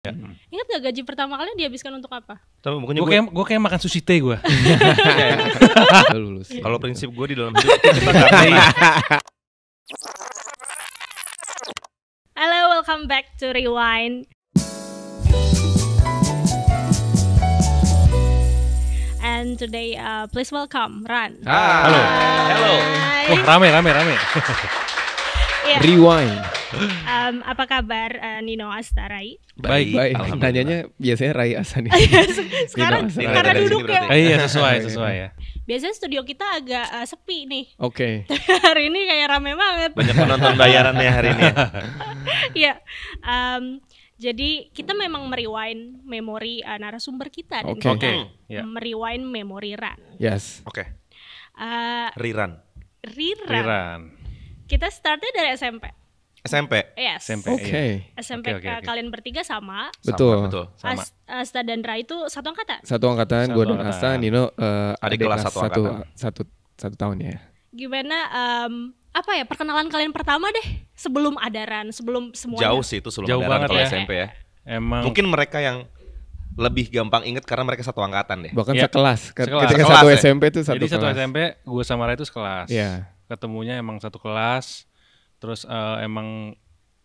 Ya. Hmm. Ingat gak gaji pertama kalian dihabiskan untuk apa? Tapi pokoknya gue kayak gue kayak makan sushi teh gue. Iya, iya. iya, Kalau prinsip gue di dalam hidup Halo, welcome back to Rewind. And today, uh, please welcome Ran. Ah. Halo. Halo. Wah, oh, rame, rame, rame yeah. Rewind. Um, apa kabar uh, Nino Astarai? Baik, baik. Tanyanya biasanya Rai Asani. Iya, sekarang Nino karena ya. Eh, iya, sesuai, sesuai ya. Biasanya studio kita agak uh, sepi nih. Oke. Okay. hari ini kayak rame banget. Banyak penonton bayarannya hari ini. Iya. um, jadi kita memang merewind memori uh, narasumber kita okay. dan okay. yeah. merewind memori Ran. Yes. Oke. Okay. Uh, Riran. Riran. Riran. Kita startnya dari SMP. SMP. Yes. SMP. Oke. Okay. Iya. SMP okay, okay, okay. kalian bertiga sama. Betul. Sama, betul. Sama. As, Asta dan Ra itu satu angkatan. Satu angkatan, gue dan Asta, Nino uh, adik, kelas satu, satu, satu satu tahun ya. Gimana um, apa ya perkenalan kalian pertama deh sebelum adaran, sebelum semua. Jauh sih itu sebelum Jauh adaran banget kalau ya. SMP ya. Emang mungkin mereka yang lebih gampang inget karena mereka satu angkatan deh. Bahkan ya. sekelas. Ketika sekelas. Ketika sekelas satu ya. SMP itu satu Jadi kelas. satu SMP gue sama Ray itu sekelas. Iya ketemunya emang satu kelas terus uh, emang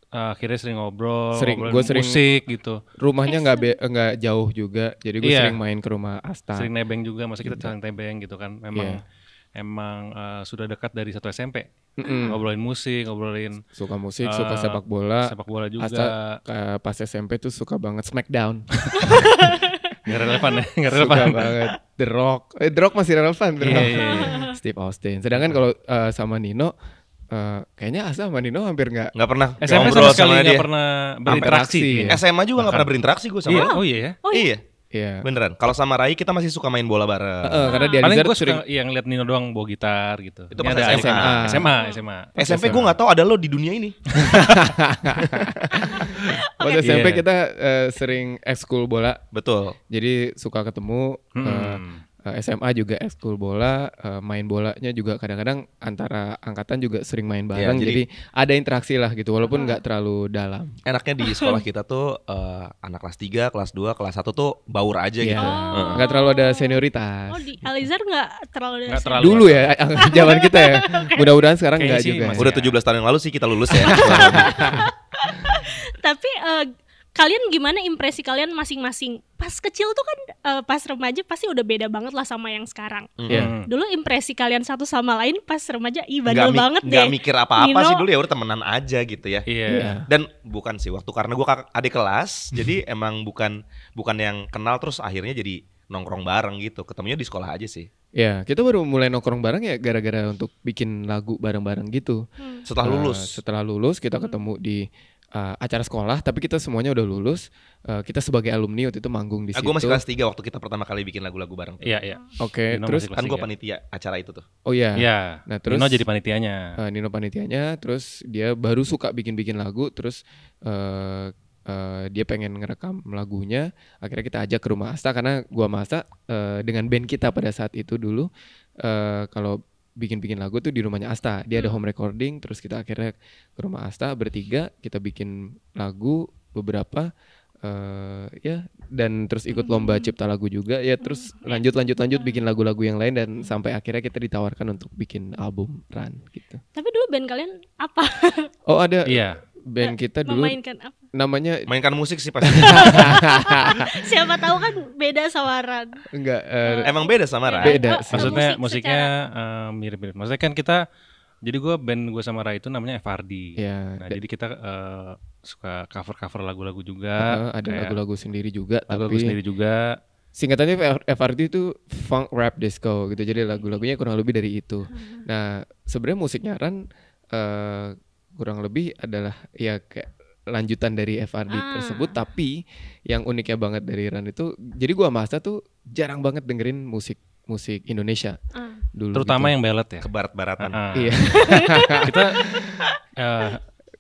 uh, akhirnya sering ngobrol sering gue sering musik gitu rumahnya nggak nggak jauh juga jadi gue yeah. sering main ke rumah Asta sering nebeng juga masa kita gitu. nebeng gitu kan memang iya. yeah. emang uh, sudah dekat dari satu SMP mm -hmm. ngobrolin musik ngobrolin suka musik uh, suka sepak bola sepak bola juga Asta uh, pas SMP tuh suka banget Smackdown Gak relevan ya, gak relevan. Suka banget. The Rock. Eh, The Rock masih relevan. The iya, Rock. Yeah, yeah, yeah. Steve Austin. Sedangkan kalau uh, sama Nino, Uh, kayaknya Asa sama Nino hampir nggak nggak pernah SMA sama sekali nggak pernah berinteraksi gitu ya. SMA juga nggak pernah berinteraksi gue sama iya. oh iya ya oh, iya Yeah. Beneran. Kalau sama Rai kita masih suka main bola bareng. Uh, uh, karena dia Paling gue sering yang lihat Nino doang bawa gitar gitu. Itu pas SMA. SMA. SMA. SMA. SMP gue gak tau ada lo di dunia ini. pas okay. SMP yeah. kita uh, sering ekskul bola. Betul. Jadi suka ketemu. Eh, hmm. Uh, Eh, SMA juga ekskul bola, eh, main bolanya juga kadang-kadang antara angkatan juga sering main iya, bareng. Ya, jadi, jadi ada interaksi lah gitu, walaupun ah. nggak uh, terlalu dalam. Enaknya di sekolah kita tuh uh, anak kelas 3, kelas 2, kelas 1 tuh baur aja yeah. gitu. Oh. Nggak oh. uh. terlalu ada senioritas. Oh di Alizar nggak terlalu ada gak terlalu Dulu ya, zaman kita ya. Mudah-mudahan sekarang nggak juga. Udah 17 ya. tahun yang lalu sih kita lulus ya. Tapi uh, kalian gimana impresi kalian masing-masing pas kecil tuh kan uh, pas remaja pasti udah beda banget lah sama yang sekarang hmm. yeah. Hmm. dulu impresi kalian satu sama lain pas remaja ibadah banget deh gak mikir apa-apa sih dulu ya udah temenan aja gitu ya yeah. Iya. dan bukan sih waktu karena gue adik kelas jadi emang bukan bukan yang kenal terus akhirnya jadi nongkrong bareng gitu ketemunya di sekolah aja sih Ya, kita baru mulai nongkrong bareng ya gara-gara untuk bikin lagu bareng-bareng gitu. Hmm. Setelah nah, lulus. Uh, setelah lulus kita ketemu di uh, acara sekolah tapi kita semuanya udah lulus uh, kita sebagai alumni waktu itu manggung di ah, situ. Gue masih kelas tiga waktu kita pertama kali bikin lagu-lagu bareng. Iya iya. Oke terus kan gue panitia acara itu tuh. Oh iya. Iya. Nah terus Nino jadi panitianya. Uh, eh, Nino panitianya terus dia baru suka bikin-bikin lagu terus uh, Uh, dia pengen ngerekam lagunya akhirnya kita ajak ke rumah Asta karena gua masa uh, dengan band kita pada saat itu dulu uh, kalau bikin-bikin lagu tuh di rumahnya Asta. Dia ada hmm. home recording, terus kita akhirnya ke rumah Asta bertiga, kita bikin lagu beberapa uh, ya dan terus ikut lomba hmm. cipta lagu juga ya terus hmm. lanjut lanjut lanjut bikin lagu-lagu yang lain dan sampai akhirnya kita ditawarkan untuk bikin album Run gitu. Tapi dulu band kalian apa? oh ada. Iya band kita dulu memainkan apa? namanya mainkan musik sih pasti siapa tahu kan beda samaran enggak uh, eh, oh. emang beda samaran beda, beda maksudnya musik musiknya eh, mirip-mirip uh, maksudnya kan kita jadi gue band gue sama Ra itu namanya FRD Ya, nah jadi kita uh, suka cover-cover lagu-lagu juga uh, ada lagu-lagu sendiri juga lagu-lagu sendiri juga singkatannya FRD itu funk rap disco gitu jadi lagu-lagunya kurang lebih dari itu hmm. nah sebenarnya musiknya Ran uh, kurang lebih adalah ya kayak lanjutan dari FRD ah. tersebut tapi yang uniknya banget dari Iran itu jadi gua masa tuh jarang banget dengerin musik musik Indonesia ah. dulu terutama gitu. yang belet ya ke barat-baratan ah, ah. iya kita uh,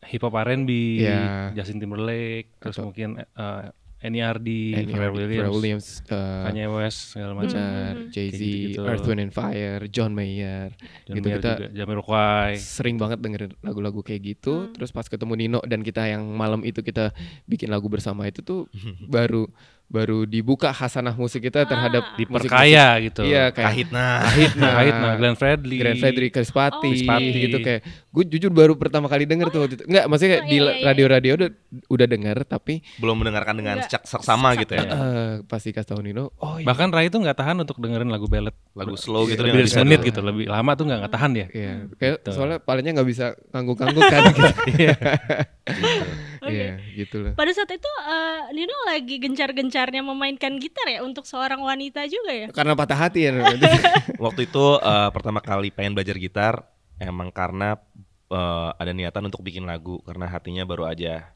hip hop R&B yeah. Justin Timberlake terus Atau. mungkin uh, N.E.R.D, Pharrell Williams, Pharrell Williams uh, Kanye West segala mm-hmm. macam, mm-hmm. Jay Z, gitu. Earth Wind and Fire, John Mayer, John gitu Mayer kita Jamiroquai. sering banget dengerin lagu-lagu kayak gitu. Mm. Terus pas ketemu Nino dan kita yang malam itu kita bikin lagu bersama itu tuh baru baru dibuka khasanah musik kita terhadap ah. diperkaya musik gitu. Iya kayak Kahitna, Kahitna, Kahitna, Glenn Fredly, Glenn Fredly, Chris oh. Patti, oh. Chris Patti. gitu kayak gue jujur baru pertama kali denger oh. tuh waktu itu. Enggak, maksudnya oh, kayak oh, iya, iya, di radio-radio udah udah denger tapi belum mendengarkan dengan cek seksama gitu ya. Uh, pasti kasih tahu Nino. Oh iya. Bahkan Rai tuh nggak tahan untuk dengerin lagu ballad, lagu slow iya, gitu lebih dari menit gitu, lebih lama tuh nggak tahan ya. Iya. Kayak gitu. soalnya palingnya nggak bisa kangguk-kangguk kan gitu. Iya. Iya, okay. yeah, gitulah pada saat itu uh, Nino lagi gencar-gencarnya memainkan gitar ya untuk seorang wanita juga ya karena patah hati ya waktu itu uh, pertama kali pengen belajar gitar emang karena uh, ada niatan untuk bikin lagu karena hatinya baru aja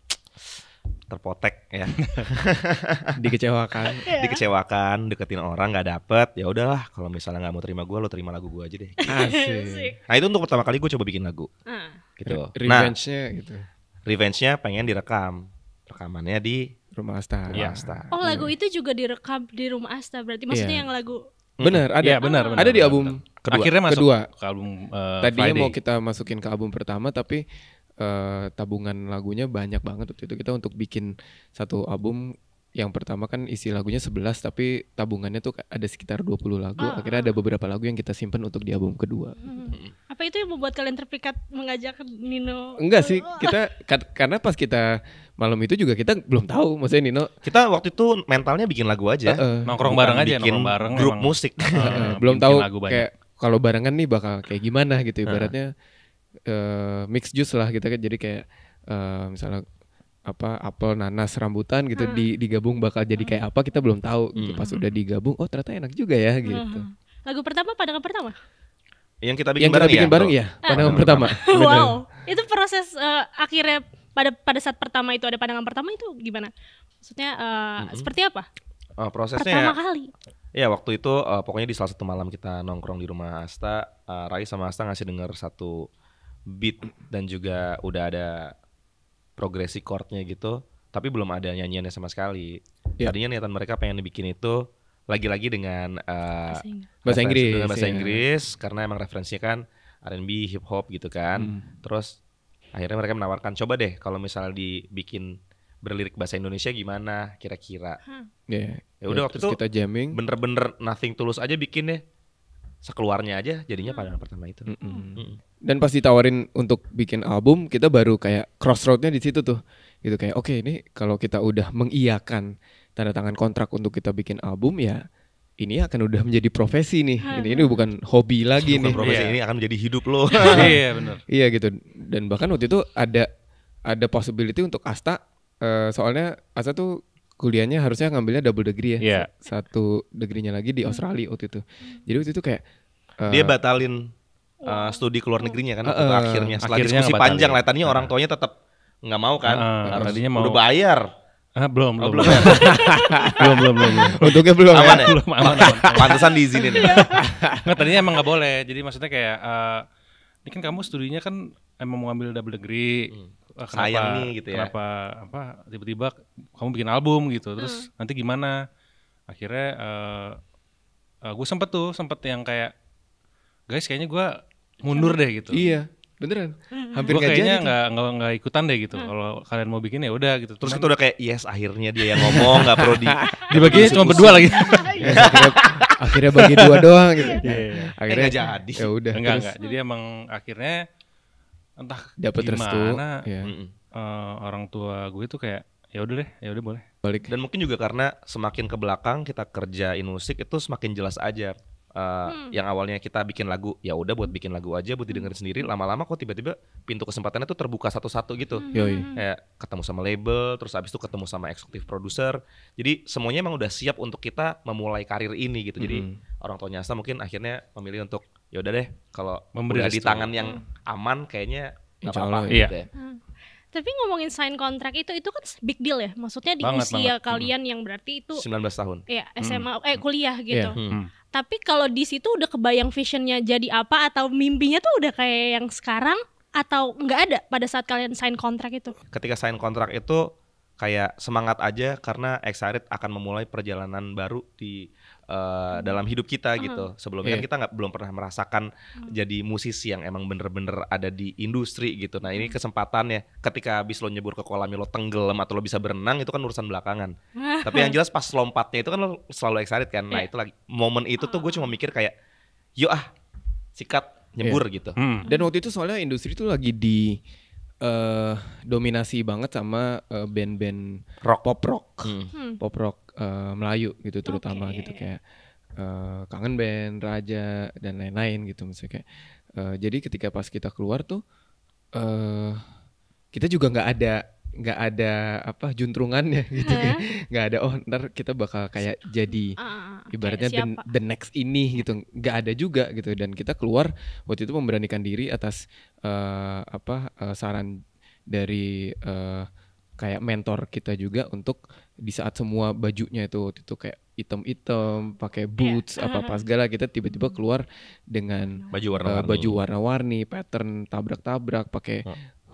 terpotek ya dikecewakan yeah. dikecewakan deketin orang nggak dapet ya udahlah kalau misalnya nggak mau terima gue lo terima lagu gue aja deh Asik. nah itu untuk pertama kali gue coba bikin lagu uh. gitu nah, revenge-nya gitu revenge-nya pengen direkam. Rekamannya di Rumah Asta. Rumah iya. Asta. Oh, iya. lagu hmm. itu juga direkam di Rumah Asta. Berarti maksudnya yeah. yang lagu hmm. Benar, ada. Ya, benar, benar. Ada di album kedua. Akhirnya masuk kedua. ke album uh, Tadinya mau kita masukin ke album pertama tapi uh, tabungan lagunya banyak banget waktu itu kita untuk bikin satu album yang pertama kan isi lagunya 11 tapi tabungannya tuh ada sekitar 20 lagu. Oh, Akhirnya ada ah. beberapa lagu yang kita simpan untuk di album kedua. Hmm. Apa itu yang membuat kalian terpikat mengajak Nino? Enggak sih, kita karena pas kita malam itu juga kita belum tahu maksudnya Nino. Kita waktu itu mentalnya bikin lagu aja. Uh, uh, nongkrong bareng aja, bikin nongkrong bareng grup emang. musik. Uh, belum tahu kayak kalau barengan nih bakal kayak gimana gitu ibaratnya uh. Uh, eh, mix juice lah kita gitu, kan jadi kayak uh, misalnya apa apel nanas rambutan gitu hmm. digabung bakal jadi kayak hmm. apa kita belum tahu gitu. Hmm. pas udah digabung oh ternyata enak juga ya hmm, gitu lagu pertama pandangan pertama yang kita bikin yang bareng bikin ya, bareng ya pandangan pertama wow itu proses uh, akhirnya pada pada saat pertama itu ada pandangan pertama itu gimana maksudnya uh, hmm. seperti apa uh, prosesnya pertama kali ya waktu itu uh, pokoknya di salah satu malam kita nongkrong di rumah Asta uh, Rai sama Asta ngasih denger satu beat dan juga udah ada progresi chordnya gitu tapi belum ada nyanyiannya sama sekali yeah. tadinya niatan mereka pengen dibikin itu lagi-lagi dengan uh, bahasa Inggris dengan bahasa yeah. Iya. Inggris karena emang referensinya kan R&B hip hop gitu kan hmm. terus akhirnya mereka menawarkan coba deh kalau misalnya dibikin berlirik bahasa Indonesia gimana kira-kira hmm. yeah. ya udah iya, waktu itu kita jamming bener-bener nothing tulus aja bikin deh sekeluarnya aja jadinya hmm. pada pertama itu mm -mm. Mm dan pas ditawarin untuk bikin album kita baru kayak crossroadnya di situ tuh gitu kayak oke okay, ini kalau kita udah mengiyakan tanda tangan kontrak untuk kita bikin album ya ini akan udah menjadi profesi nih ini hmm. ini bukan hobi lagi bukan nih profesi yeah. ini akan menjadi hidup lo iya benar iya gitu dan bahkan waktu itu ada ada possibility untuk Asta uh, soalnya Asta tuh kuliahnya harusnya ngambilnya double degree ya yeah. satu degree lagi di Australia waktu itu jadi waktu itu kayak uh, dia eh, batalin uh, studi ke luar negerinya kan uh, akhirnya setelah akhirnya diskusi panjang lah tadinya uh. orang tuanya tetap nggak mau kan uh, tadinya mau udah bayar Ah, belum, oh, belum, belum, ya? belum, belum, belum, belum, belum. Untungnya belum, aman ya? belum, aman, aman. Pantesan diizinin. Iya. Nggak, tadinya emang nggak boleh. Jadi maksudnya kayak, uh, ini kan kamu studinya kan emang mau ambil double degree. Hmm. Eh, kenapa, Sayang nih gitu ya. Kenapa apa tiba-tiba kamu bikin album gitu. Terus hmm. nanti gimana? Akhirnya uh, uh, gue sempet tuh, sempet yang kayak, guys kayaknya gue mundur deh gitu. Iya, beneran. Hmm. Hampir gua kayaknya nggak gitu. nggak ikutan deh gitu. Hmm. Kalau kalian mau bikin ya udah gitu. Terus kita udah kayak yes akhirnya dia yang ngomong nggak perlu di dibagi cuma berdua lagi. Iya, akhirnya, bagi dua doang gitu. Iya, iya. Akhirnya eh, jadi. Ya udah. Enggak terus. enggak. Jadi emang akhirnya entah dapat restu. Ya. Uh, orang tua gue itu kayak ya udah deh, ya udah boleh. Balik. Dan mungkin juga karena semakin ke belakang kita kerjain musik itu semakin jelas aja Eh, hmm. yang awalnya kita bikin lagu ya udah buat bikin lagu aja buat hmm. didengerin sendiri lama-lama kok tiba-tiba pintu kesempatannya tuh terbuka satu-satu gitu hmm. hmm. kayak ketemu sama label terus abis itu ketemu sama eksekutif produser jadi semuanya emang udah siap untuk kita memulai karir ini gitu jadi hmm. orang tuanya nyasa mungkin akhirnya memilih untuk ya udah deh kalau memberi di tangan yang hmm. aman kayaknya nggak apa-apa gitu iya. gitu ya. Hmm. Tapi ngomongin sign kontrak itu itu kan big deal ya. Maksudnya di banget, usia banget. kalian hmm. yang berarti itu 19 tahun. Iya, SMA hmm. eh kuliah gitu. Yeah. Hmm tapi kalau di situ udah kebayang visionnya jadi apa atau mimpinya tuh udah kayak yang sekarang atau nggak ada pada saat kalian sign kontrak itu? Ketika sign kontrak itu kayak semangat aja karena Exarit akan memulai perjalanan baru di uh, dalam hidup kita hmm. gitu. Sebelumnya yeah. kan iya. kita nggak belum pernah merasakan mm. jadi musisi yang emang bener-bener ada di industri gitu. Nah ini hmm. kesempatannya ketika habis lo nyebur ke kolam lo tenggelam atau lo bisa berenang itu kan urusan belakangan. Tapi yang jelas pas lompatnya itu kan lo selalu excited kan. Nah yeah. itu lagi momen itu tuh gue ah. cuma mikir kayak yuk ah sikat nyebur yeah. gitu. Hmm. Dan waktu itu soalnya industri itu lagi di uh, dominasi banget sama uh, band-band rock pop rock, hmm. pop rock uh, Melayu gitu terutama okay. gitu kayak uh, kangen band raja dan lain-lain gitu maksudnya kayak uh, jadi ketika pas kita keluar tuh uh, kita juga nggak ada nggak ada apa juntrungannya gitu kayak nggak ada oh ntar kita bakal kayak jadi uh, okay, ibaratnya the, the next ini gitu nggak ada juga gitu dan kita keluar waktu itu memberanikan diri atas uh, apa uh, saran dari uh, kayak mentor kita juga untuk di saat semua bajunya itu itu kayak item-item, pakai iya. boots, yeah. apa apa segala kita tiba-tiba keluar dengan baju warna-warni, eh, uh, baju warna-warni, pattern tabrak-tabrak, pakai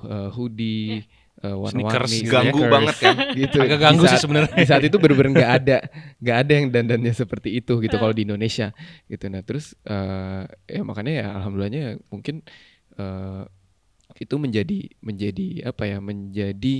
uh, hoodie. Yeah iya. uh, warna-warni sneakers, ganggu sneakers, banget kan gitu agak ganggu saat, sih sebenarnya di saat itu benar-benar nggak ada nggak ada yang dandannya seperti itu gitu kalau di Indonesia gitu nah terus uh, ya makanya ya alhamdulillahnya mungkin uh, itu menjadi menjadi apa ya menjadi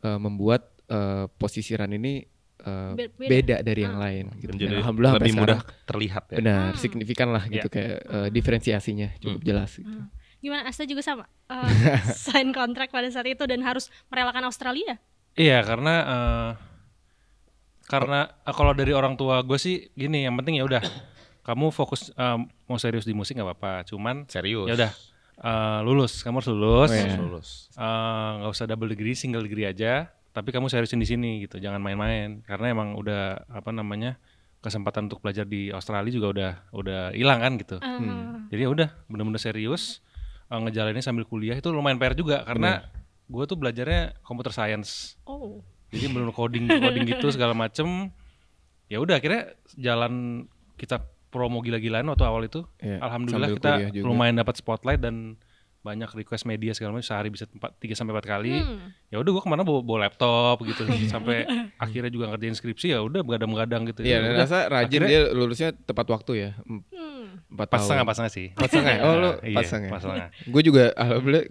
uh, membuat uh, eh, posisi Ran ini uh, beda. beda dari yang ah. lain gitu. Dan alhamdulillah lebih mudah terlihat ya. Benar, hmm. signifikan lah gitu yeah. kayak uh, diferensiasinya cukup hmm. jelas gitu. Hmm. Gimana Asta juga sama uh, sign kontrak pada saat itu dan harus merelakan Australia? Iya, karena uh, karena uh, kalau dari orang tua gue sih gini, yang penting ya udah kamu fokus uh, mau serius di musik nggak apa-apa, cuman serius. Ya udah uh, lulus, kamu harus lulus, oh, iya. harus lulus. nggak uh, usah double degree, single degree aja tapi kamu seriusin di sini gitu jangan main-main karena emang udah apa namanya kesempatan untuk belajar di Australia juga udah udah hilang kan gitu uh. hmm. jadi ya udah bener-bener serius uh, eh, ngejalanin sambil kuliah itu lumayan PR juga karena gue tuh belajarnya computer science oh. jadi belum coding coding gitu segala macem ya udah akhirnya jalan kita promo gila-gilaan waktu awal itu yeah. alhamdulillah sambil kita lumayan dapat spotlight dan banyak request media segala macam sehari bisa empat tiga sampai empat kali hmm. ya udah gue kemana bawa, bawa laptop gitu sampai akhirnya juga ngerjain skripsi ya udah begadang-begadang gitu ya, ya rasa rajin akhirnya, dia lulusnya tepat waktu ya hmm. empat pas setengah pas setengah sih pas setengah ya? oh lu iya, pas setengah ya? pas gue juga alhamdulillah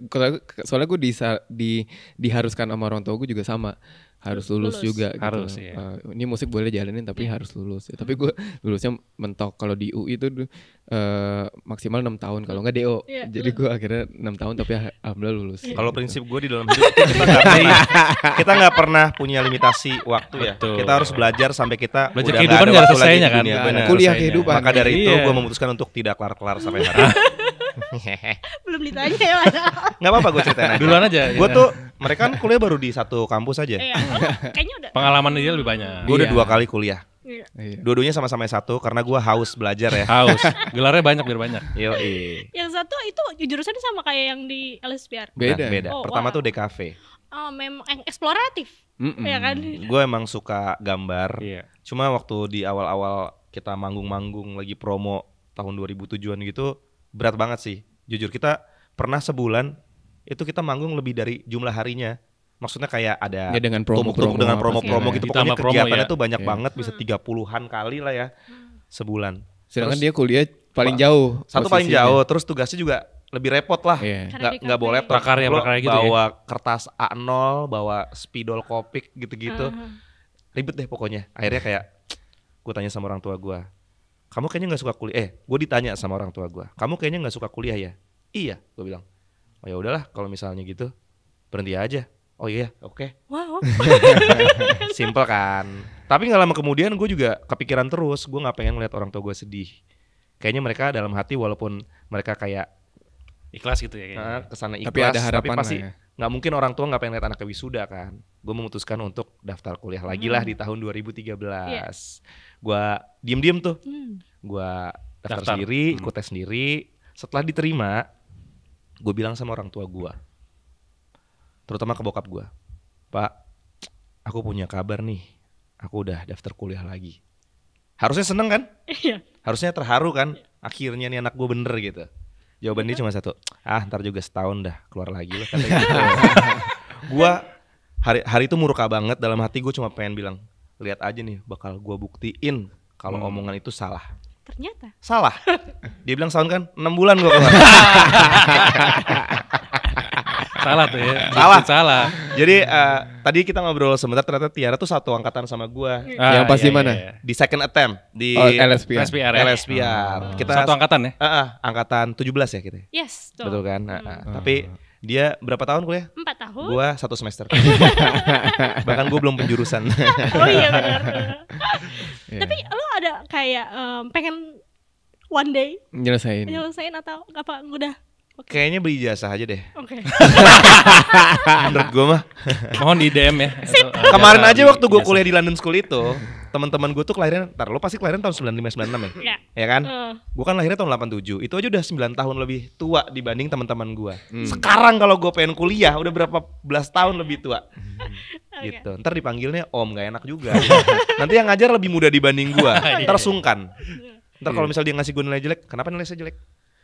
soalnya gue di, di diharuskan sama orang tua gue juga sama harus lulus, lulus. juga gitu. harus, gitu. Ya. Uh, ini musik boleh jalanin tapi yeah. harus lulus. Ya, tapi hmm. gue lulusnya mentok kalau di UI itu uh, eh, maksimal enam tahun kalau nggak DO. Yeah. Jadi gue akhirnya enam tahun tapi alhamdulillah lulus. Yeah. Kalau prinsip gue di dalam hidup kita nggak pernah punya limitasi waktu ya. Betul. Kita harus belajar sampai kita belajar udah kehidupan nggak ada, kan. kuliah kehidupan. Maka dari itu iya. gue memutuskan untuk tidak kelar-kelar sampai sekarang. Belum ditanya ya Gak apa-apa gue ceritain aja. Duluan aja. Gue tuh mereka kan kuliah baru di satu kampus aja. Iya. Oh, kayaknya udah. Pengalaman dia lebih banyak. Gue udah iya. dua kali kuliah. Iya. Dua-duanya sama-sama satu karena gue haus belajar ya. Haus. Gelarnya banyak biar banyak. Yo Yang satu itu jurusan sama kayak yang di LSPR. Beda. Nah, beda. Oh, Pertama wow. tuh DKV. Oh, memang eh, eksploratif. Mm -mm. Ya kan? Gue emang suka gambar. Yeah. Cuma waktu di awal-awal kita manggung-manggung lagi promo tahun 2007-an gitu, berat banget sih. Jujur kita pernah sebulan itu kita manggung lebih dari jumlah harinya. Maksudnya kayak ada ya, dengan promo, promo, dengan promo-promo ya. gitu. Pokoknya promo ya. kegiatannya ya. tuh banyak ya. banget bisa hmm. tiga puluhan kali lah ya sebulan. Sedangkan terus, dia kuliah paling jauh. Satu paling jauh, terus tugasnya juga lebih repot lah. Yeah. Iya. Nggak, nggak boleh laptop. Prakarya, prakarya gitu ya? bawa kertas A0, bawa spidol kopik gitu-gitu. Uh. Ribet deh pokoknya. Akhirnya kayak gue tanya sama orang tua gue, kamu kayaknya nggak suka kuliah. Eh, gue ditanya sama orang tua gue, kamu kayaknya nggak suka kuliah ya? Iya, gue bilang. Oh ya udahlah, kalau misalnya gitu berhenti aja. Oh iya, oke. Okay. Wow. Simple kan. Tapi nggak lama kemudian gue juga kepikiran terus, gue nggak pengen ngeliat orang tua gue sedih. Kayaknya mereka dalam hati walaupun mereka kayak ikhlas gitu ya. Kayaknya. Kesana ikhlas, tapi ada harapan tapi pasti ya. nggak mungkin orang tua nggak pengen lihat anaknya wisuda kan. Gue memutuskan untuk daftar kuliah lagi lah hmm. di tahun 2013. Yeah gue diem-diem tuh hmm. gue daftar, daftar sendiri hmm. ikut tes sendiri setelah diterima gue bilang sama orang tua gue terutama ke bokap gue pak aku punya kabar nih aku udah daftar kuliah lagi harusnya seneng kan iya. harusnya terharu kan iya. akhirnya nih anak gue bener gitu Jawabannya cuma satu ah ntar juga setahun dah keluar lagi lah gitu. gue hari hari itu murka banget dalam hati gue cuma pengen bilang lihat aja nih bakal gue buktiin kalau hmm. omongan itu salah ternyata salah dia bilang tahun kan enam bulan gue keluar salah tuh ya salah salah jadi uh, tadi kita ngobrol sebentar ternyata Tiara tuh satu angkatan sama gue ah, yang pasti iya, iya, mana iya. di second attempt di oh, LSPR LSPR, ya? LSPR. Oh. Ah. kita satu angkatan ya uh, uh, angkatan 17 ya kita yes betul, betul kan uh, uh. Uh. tapi ah. Dia berapa tahun kuliah? Empat tahun. Gua satu semester. Bahkan gue belum penjurusan. oh iya benar. Iya. Tapi lo ada kayak um, pengen one day nyelesain nyelesain atau apa udah Okay. Kayaknya beli jasa aja deh. Oke. Okay. Menurut gue mah. Mohon di DM ya. Kemarin aja waktu gue kuliah di London School itu, teman-teman gue tuh kelahiran, ntar lo pasti kelahiran tahun 95 96 ya? Iya. ya kan? Uh. Gue kan lahirnya tahun 87. Itu aja udah 9 tahun lebih tua dibanding teman-teman gue. Hmm. Sekarang kalau gue pengen kuliah udah berapa belas tahun lebih tua. Hmm. gitu. Ntar dipanggilnya om gak enak juga. Nanti yang ngajar lebih muda dibanding gue. Iya. Ntar sungkan. Ntar kalau misalnya dia ngasih gue nilai jelek, kenapa nilai saya jelek?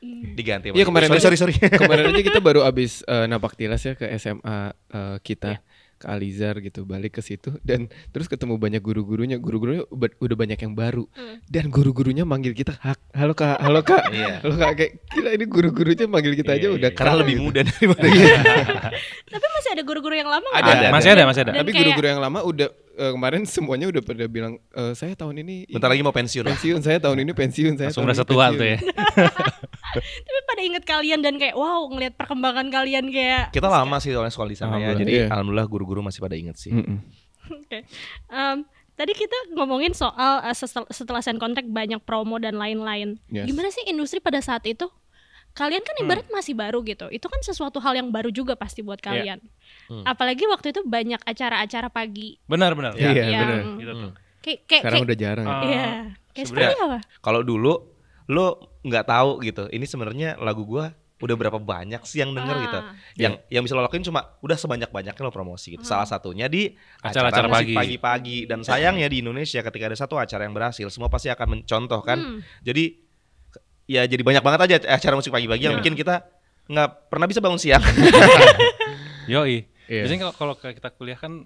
Iya. diganti. Iya kemarin sorry, aja, sorry sorry. Kemarin aja kita baru abis uh, napak tilas ya ke SMA uh, eh, kita. Yeah ke Alizar gitu balik ke situ dan terus ketemu banyak guru-gurunya guru-gurunya udah banyak yang baru hmm. dan guru-gurunya manggil kita halo kak halo kak yeah. halo kak kayak gila ini guru-gurunya manggil kita aja yeah, iya, udah iya. karena lebih gitu. muda dari mereka tapi masih ada guru-guru yang lama ada, ada masih ada, masih ada. tapi guru-guru yang lama udah uh, kemarin semuanya udah pada bilang e, saya tahun ini bentar lagi mau pensiun pensiun saya tahun ini pensiun saya langsung merasa hal tuh ya tapi pada inget kalian dan kayak wow ngelihat perkembangan kalian kayak kita lama sih soalnya sekolah di sana ya jadi iya. alhamdulillah guru-guru masih pada inget sih mm -mm. oke okay. um, Tadi kita ngomongin soal uh, setelah sign kontrak banyak promo dan lain-lain. Yes. Gimana sih industri pada saat itu? Kalian kan hmm. ibarat hmm. masih baru gitu. Itu kan sesuatu hal yang baru juga pasti buat iya. kalian. Yeah Hmm. Apalagi waktu itu banyak acara-acara pagi. Benar benar. Iya, yang benar. Hmm. Gitu kayak, kayak, Sekarang kayak, udah jarang. Uh, iya. Kayak seperti apa? Kalau dulu lo nggak tahu gitu. Ini sebenarnya lagu gua udah berapa banyak sih yang denger gitu. ah. gitu. Yang yeah. yang bisa lo lakuin cuma udah sebanyak-banyaknya lo promosi gitu. Ah. Salah hmm. satunya di acara-acara pagi. pagi-pagi dan sayangnya di Indonesia ketika ada satu acara yang berhasil, semua pasti akan mencontoh kan. Hmm. Jadi ya jadi banyak banget aja acara musik pagi-pagi yeah. yang iya. bikin kita nggak pernah bisa bangun siang. Yoi. Yeah. Biasanya kalau kita kuliah kan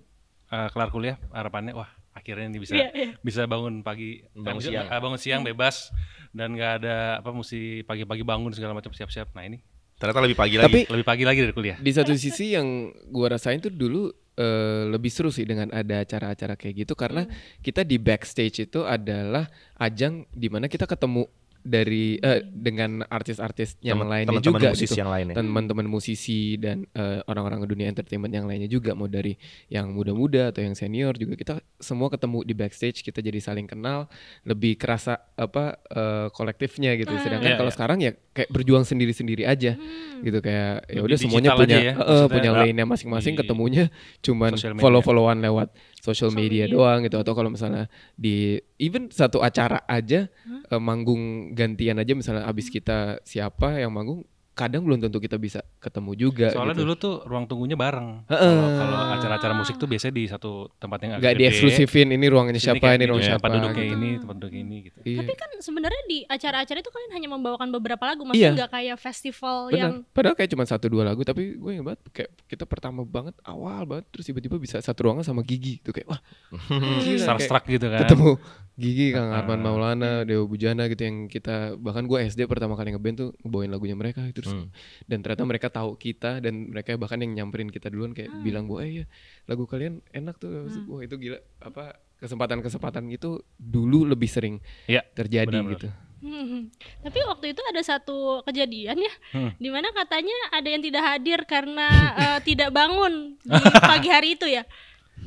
uh, kelar kuliah harapannya wah akhirnya ini bisa yeah, yeah. bisa bangun pagi eh, eh, bangun siang, uh, bangun siang bebas dan nggak ada apa mesti pagi-pagi bangun segala macam siap-siap. Nah ini ternyata lebih pagi Tapi, lagi, lebih pagi lagi dari kuliah. Di satu sisi yang gua rasain tuh dulu Uh, lebih seru sih dengan ada acara-acara kayak gitu karena hmm. kita di backstage itu adalah ajang dimana kita ketemu dari uh, dengan artis-artis yang yang lainnya teman juga musisi gitu. yang lainnya. Teman-teman musisi dan orang eh, orang-orang dunia entertainment yang lainnya juga mau dari yang muda-muda atau yang senior juga kita semua ketemu di backstage kita jadi saling kenal lebih kerasa apa uh, kolektifnya gitu. Hmm. Sedangkan yeah, kalau yeah. sekarang ya kayak berjuang sendiri-sendiri aja hmm. gitu kayak ya udah semuanya punya ya, uh, punya iya. lainnya masing-masing iya. ketemunya cuman follow-followan lewat social media, media doang gitu atau hmm. kalau misalnya di even satu acara aja huh? Hmm. Eh, manggung gantian aja misalnya abis hmm. kita siapa yang manggung kadang belum tentu kita bisa ketemu juga. Soalnya gitu. dulu tuh ruang tunggunya bareng. Uh, Kalau acara-acara musik tuh biasanya di satu tempat yang agak gede. dieksklusifin ini ruangnya siapa, ini, ini ruang iya, siapa. Tempat duduknya gitu. ini, tempat duduk ini gitu. Iya. Tapi kan sebenarnya di acara-acara itu kalian hanya membawakan beberapa lagu, masih iya. nggak kayak festival Bener. yang. Padahal kayak cuma satu dua lagu, tapi gue ingat banget kayak kita pertama banget awal banget, terus tiba-tiba bisa satu ruangan sama Gigi tuh kayak wah. Starstruck gitu kan. Ketemu Gigi Kang ah, Arman Maulana, iya. Dewa Bujana gitu yang kita bahkan gue SD pertama kali ngeband tuh ngebawain lagunya mereka terus hmm. dan ternyata mereka tahu kita dan mereka bahkan yang nyamperin kita duluan kayak hmm. bilang bahwa eh ya lagu kalian enak tuh hmm. wah itu gila apa kesempatan-kesempatan itu dulu lebih sering ya, terjadi benar -benar. gitu. Hmm, tapi waktu itu ada satu kejadian ya, hmm. dimana katanya ada yang tidak hadir karena uh, tidak bangun di pagi hari itu ya.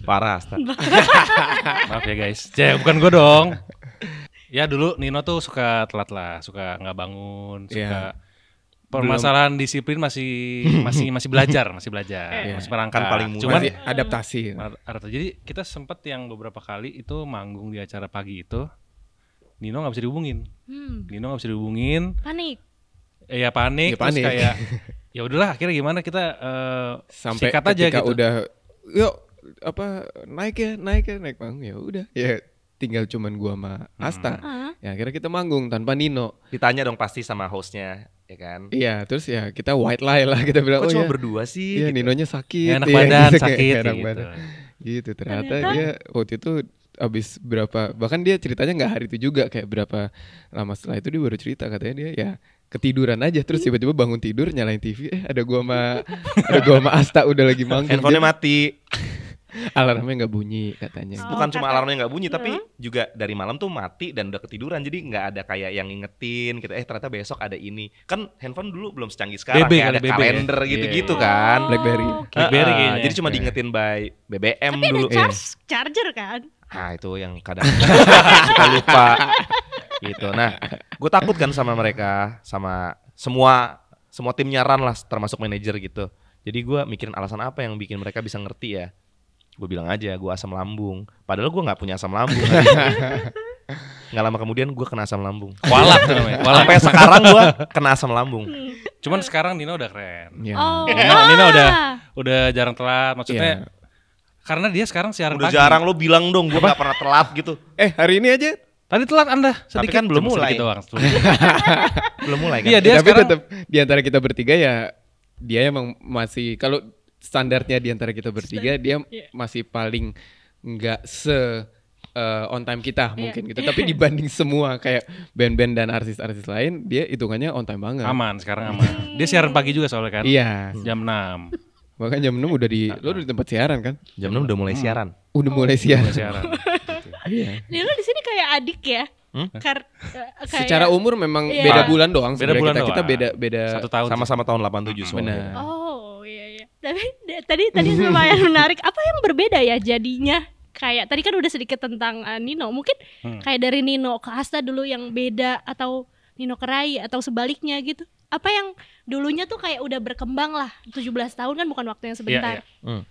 Parah, Asta. Maaf ya guys. Cek, bukan gue dong. Ya dulu Nino tuh suka telat lah, suka nggak bangun, suka yeah. permasalahan Belum. disiplin masih masih masih belajar, masih belajar, yeah. masih merangkak. Kan paling mudah. Cuman adaptasi. Jadi kita sempet yang beberapa kali itu manggung di acara pagi itu, Nino nggak bisa dihubungin. Hmm. Nino nggak bisa dihubungin. Panik. Eh, ya panik, ya, panik. terus kayak ya udahlah akhirnya gimana kita uh, sampai sikat aja gitu. udah yuk apa naik ya naik ya naik panggung ya udah ya tinggal cuman gua sama hmm. Asta hmm. ya kira kita manggung tanpa Nino ditanya dong pasti sama hostnya ya kan iya terus ya kita white lie lah kita bilang Kok oh cuma ya, berdua sih ya gitu. Ninonya sakit enak ya, badan gitu, sakit enak gitu. badan gitu ternyata, dia ya waktu itu abis berapa bahkan dia ceritanya nggak hari itu juga kayak berapa lama setelah itu dia baru cerita katanya dia ya ketiduran aja terus hmm. tiba-tiba bangun tidur nyalain TV eh ada gua sama ada gua sama Asta udah lagi manggung handphonenya mati alarmnya nggak bunyi katanya. Oh, Bukan kata. cuma alarmnya nggak bunyi hmm. tapi juga dari malam tuh mati dan udah ketiduran jadi nggak ada kayak yang ngingetin kita gitu, eh ternyata besok ada ini. Kan handphone dulu belum secanggih sekarang BB, kayak kan, ada BB, kalender gitu-gitu yeah. kan. Oh, BlackBerry. BlackBerry Uh, Jadi cuma iya. diingetin by BBM tapi dulu. Tapi ada charge, yeah. charger kan? Nah itu yang kadang suka lupa gitu. Nah gue takut kan sama mereka, sama semua semua timnya nyaran lah termasuk manajer gitu. Jadi gue mikirin alasan apa yang bikin mereka bisa ngerti ya gue bilang aja gue asam lambung padahal gue nggak punya asam lambung nggak lama kemudian gue kena asam lambung kualat tuh sampai sekarang gue kena asam lambung cuman sekarang Nino udah keren yeah. oh. Nino, Nino ah. udah udah jarang telat maksudnya yeah. karena dia sekarang siaran udah pagi. jarang lo bilang dong gue nggak pernah telat gitu eh hari ini aja Tadi telat Anda sedikit Tapi kan belum mulai. Doang, iya, belum mulai kan. Iya, dia Tapi sekarang... tetap di antara kita bertiga ya dia emang masih kalau standarnya di antara kita bertiga dia yeah. masih paling nggak se uh, on time kita iya. mungkin gitu. Tapi dibanding semua kayak band-band dan artis-artis lain, dia hitungannya on time banget. Aman, sekarang aman. dia siaran pagi juga soalnya kan. Iya. Yeah. Jam 6. Bahkan jam 6 udah di nah, lo udah di tempat siaran kan? Jam 6 udah mulai hmm. siaran. Udah mulai oh. siaran. Iya. Nih lo di sini kayak adik ya? Hmm? Kar eh, kayak, Secara umur memang iya. beda bulan doang. Beda bulan kita, doang. kita beda beda satu tahun sama-sama tahun delapan tujuh tujuh nah, Oh, tapi tadi tadi lumayan menarik apa yang berbeda ya jadinya kayak tadi kan udah sedikit tentang uh, Nino mungkin hmm. kayak dari Nino ke Asta dulu yang beda atau Nino ke atau sebaliknya gitu apa yang dulunya tuh kayak udah berkembang lah 17 tahun kan bukan waktu yang iya, sebentar ya, ya. Hmm.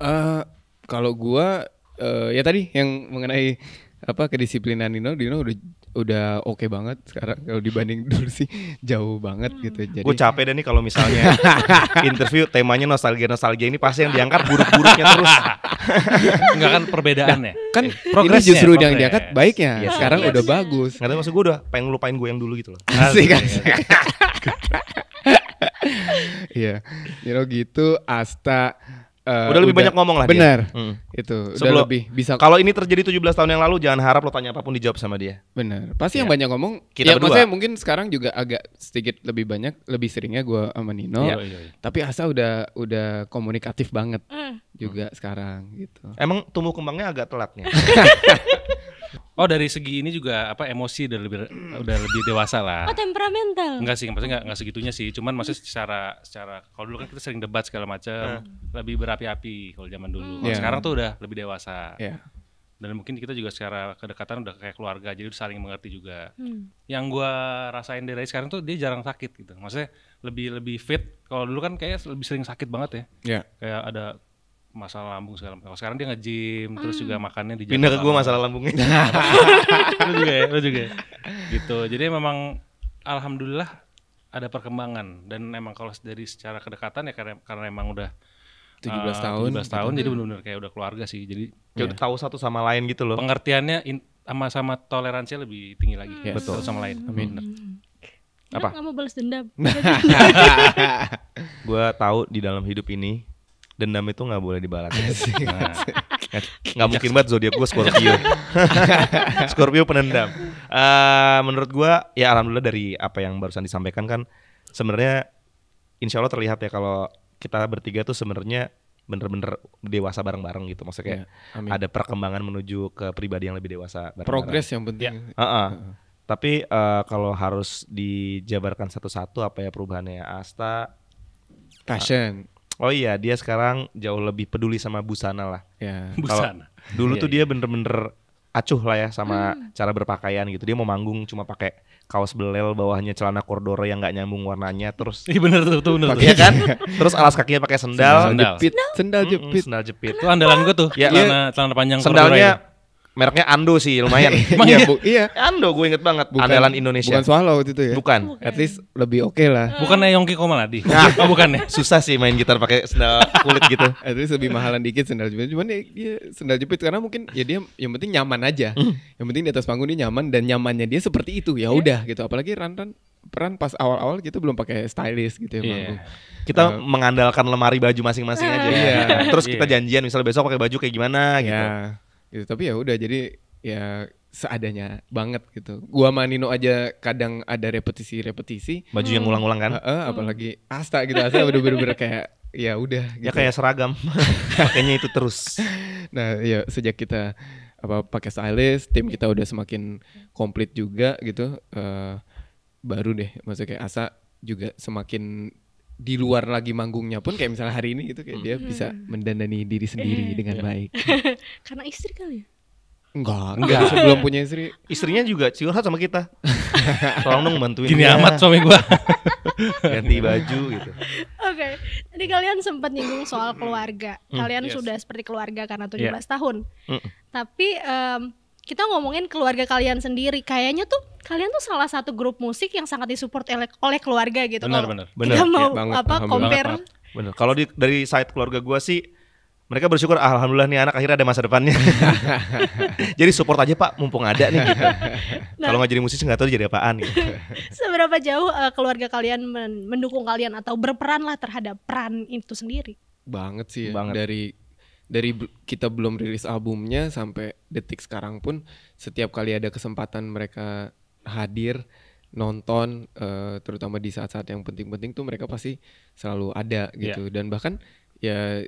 Uh, kalau gua uh, ya tadi yang mengenai apa kedisiplinan Nino Nino udah udah oke okay banget sekarang kalau dibanding dulu sih jauh banget hmm. gitu. Ya. Jadi gue capek deh nih kalau misalnya interview temanya nostalgia nostalgia ini pasti yang diangkat buruk-buruknya terus. Enggak kan perbedaan nah, ya? Kan eh, progres justru progress. yang diangkat baiknya. Ya, iya, sekarang yes. udah bagus. nggak tahu maksud gue udah pengen lupain gue yang dulu gitu loh. Asik, asik. Iya, you iya. ya know gitu Asta uh, udah lebih udah, banyak ngomong lah bener dia. Hmm. itu udah Sebelum, lebih bisa kalau ini terjadi 17 tahun yang lalu jangan harap lo tanya apapun dijawab sama dia benar pasti ya. yang iya. banyak ngomong kita ya berdua. maksudnya mungkin sekarang juga agak sedikit lebih banyak lebih seringnya gue sama Nino ya. tapi Asa udah udah komunikatif banget mm. juga hmm. sekarang gitu emang tumbuh kembangnya agak telat nih Oh dari segi ini juga apa emosi udah lebih hmm. udah lebih dewasa lah. Oh temperamental. Enggak sih, maksudnya enggak, segitunya sih. Cuman maksudnya secara secara kalau dulu kan kita sering debat segala macam, hmm. lebih berapi-api kalau zaman dulu. Hmm. Kalau yeah. sekarang tuh udah lebih dewasa. Yeah. Dan mungkin kita juga secara kedekatan udah kayak keluarga, jadi udah saling mengerti juga. Hmm. Yang gua rasain dari sekarang tuh dia jarang sakit gitu. Maksudnya lebih lebih fit. Kalau dulu kan kayak lebih sering sakit banget ya. Yeah. Kayak ada masalah lambung segala macam. Sekarang dia nge-gym, hmm. terus juga hmm. makannya di Pindah ke gue masalah lambungnya. lu juga ya, lu juga. Ya? Gitu. Jadi memang alhamdulillah ada perkembangan dan emang kalau dari secara kedekatan ya karena karena emang udah 17 uh, eh, tahun. 17 tahun gitu. jadi benar-benar kayak udah keluarga sih. Jadi kayak ya. udah tahu satu sama lain gitu loh. Pengertiannya in, sama sama toleransinya lebih tinggi lagi. Hmm. Betul. sama lain. Amin. Hmm. Apa? Nggak mau balas dendam. gue tahu di dalam hidup ini dendam itu nggak boleh dibalas. Nah, nggak mungkin banget zodiak gue Scorpio. Scorpio penendam. Uh, eh, menurut gue ya alhamdulillah dari apa yang barusan disampaikan kan sebenarnya insya Allah terlihat ya kalau kita bertiga tuh sebenarnya bener-bener dewasa bareng-bareng gitu maksudnya ya, ada perkembangan menuju ke pribadi yang lebih dewasa. Bareng Progres yang penting. Ya. Uh -uh. Tapi uh, kalau harus dijabarkan satu-satu apa ya perubahannya Asta? Passion. Oh iya, dia sekarang jauh lebih peduli sama busana lah. Ya. Busana. Kalo dulu iya, tuh dia iya. bener-bener acuh lah ya sama hmm. cara berpakaian gitu. Dia mau manggung cuma pakai kaos belel bawahnya celana kordoro yang nggak nyambung warnanya terus Iya bener tuh, tuh bener. Iya kan? Iya. terus alas kakinya pakai sendal, sendal jepit, sendal jepit. sendal jepit. Itu andalan gue tuh, ya, celana, celana panjang Sendalnya Mereknya Ando sih lumayan. iya, bu, iya. Ando gue inget banget. Bukan, Andalan Indonesia. Bukan Swallow itu ya. Bukan. bukan. At least lebih oke okay lah. Bukannya Yongki Komaladi. Nah, oh, bukan ya. Susah sih main gitar pakai sendal kulit gitu. At least lebih mahalan dikit sendal jepit. Cuman ya, ya sendal jepit karena mungkin ya dia yang penting nyaman aja. Hmm. Yang penting di atas panggung dia nyaman dan nyamannya dia seperti itu. Ya iya. udah yeah. gitu. Apalagi Ran Ran peran pas awal-awal gitu belum pakai stylist gitu ya yeah. Kita uh, mengandalkan lemari baju masing-masing ah. aja. Yeah. Iya. Terus yeah. kita iya. janjian misalnya besok pakai baju kayak gimana yeah. gitu gitu tapi ya udah jadi ya seadanya banget gitu. Gua sama Nino aja kadang ada repetisi-repetisi. Baju yang hmm. ulang-ulang kan? uh, uh, apalagi Asta gitu. Asta bener-bener kayak ya udah ya gitu. Ya kayak seragam. Pakainya itu terus. Nah, ya sejak kita apa pakai stylist, tim kita udah semakin komplit juga gitu. Uh, baru deh maksudnya kayak Asa juga semakin di luar lagi manggungnya pun kayak misalnya hari ini gitu kayak dia hmm. bisa mendandani diri sendiri eh. dengan iya. baik. Karena istri kali ya? Enggak, enggak sebelum punya istri. Istrinya juga curhat sama kita. Tolong dong bantuin. Gini ya. amat suami gua. Ganti baju gitu. Oke. Okay. Tadi kalian sempat nyinggung soal keluarga. Hmm. Kalian yes. sudah seperti keluarga karena 17 yeah. Iya. tahun. Mm. Tapi um, kita ngomongin keluarga kalian sendiri kayaknya tuh kalian tuh salah satu grup musik yang sangat disupport oleh keluarga gitu benar, benar. benar kita mau ya, banget, apa compare benar kalau dari side keluarga gue sih mereka bersyukur alhamdulillah nih anak akhirnya ada masa depannya jadi support aja pak mumpung ada nih gitu. nah, kalau nggak jadi musisi nggak tahu jadi apaan gitu seberapa jauh uh, keluarga kalian mendukung kalian atau berperan lah terhadap peran itu sendiri banget sih ya. banget. dari dari kita belum rilis albumnya sampai detik sekarang pun setiap kali ada kesempatan mereka hadir nonton uh, terutama di saat-saat yang penting-penting tuh mereka pasti selalu ada gitu yeah. dan bahkan ya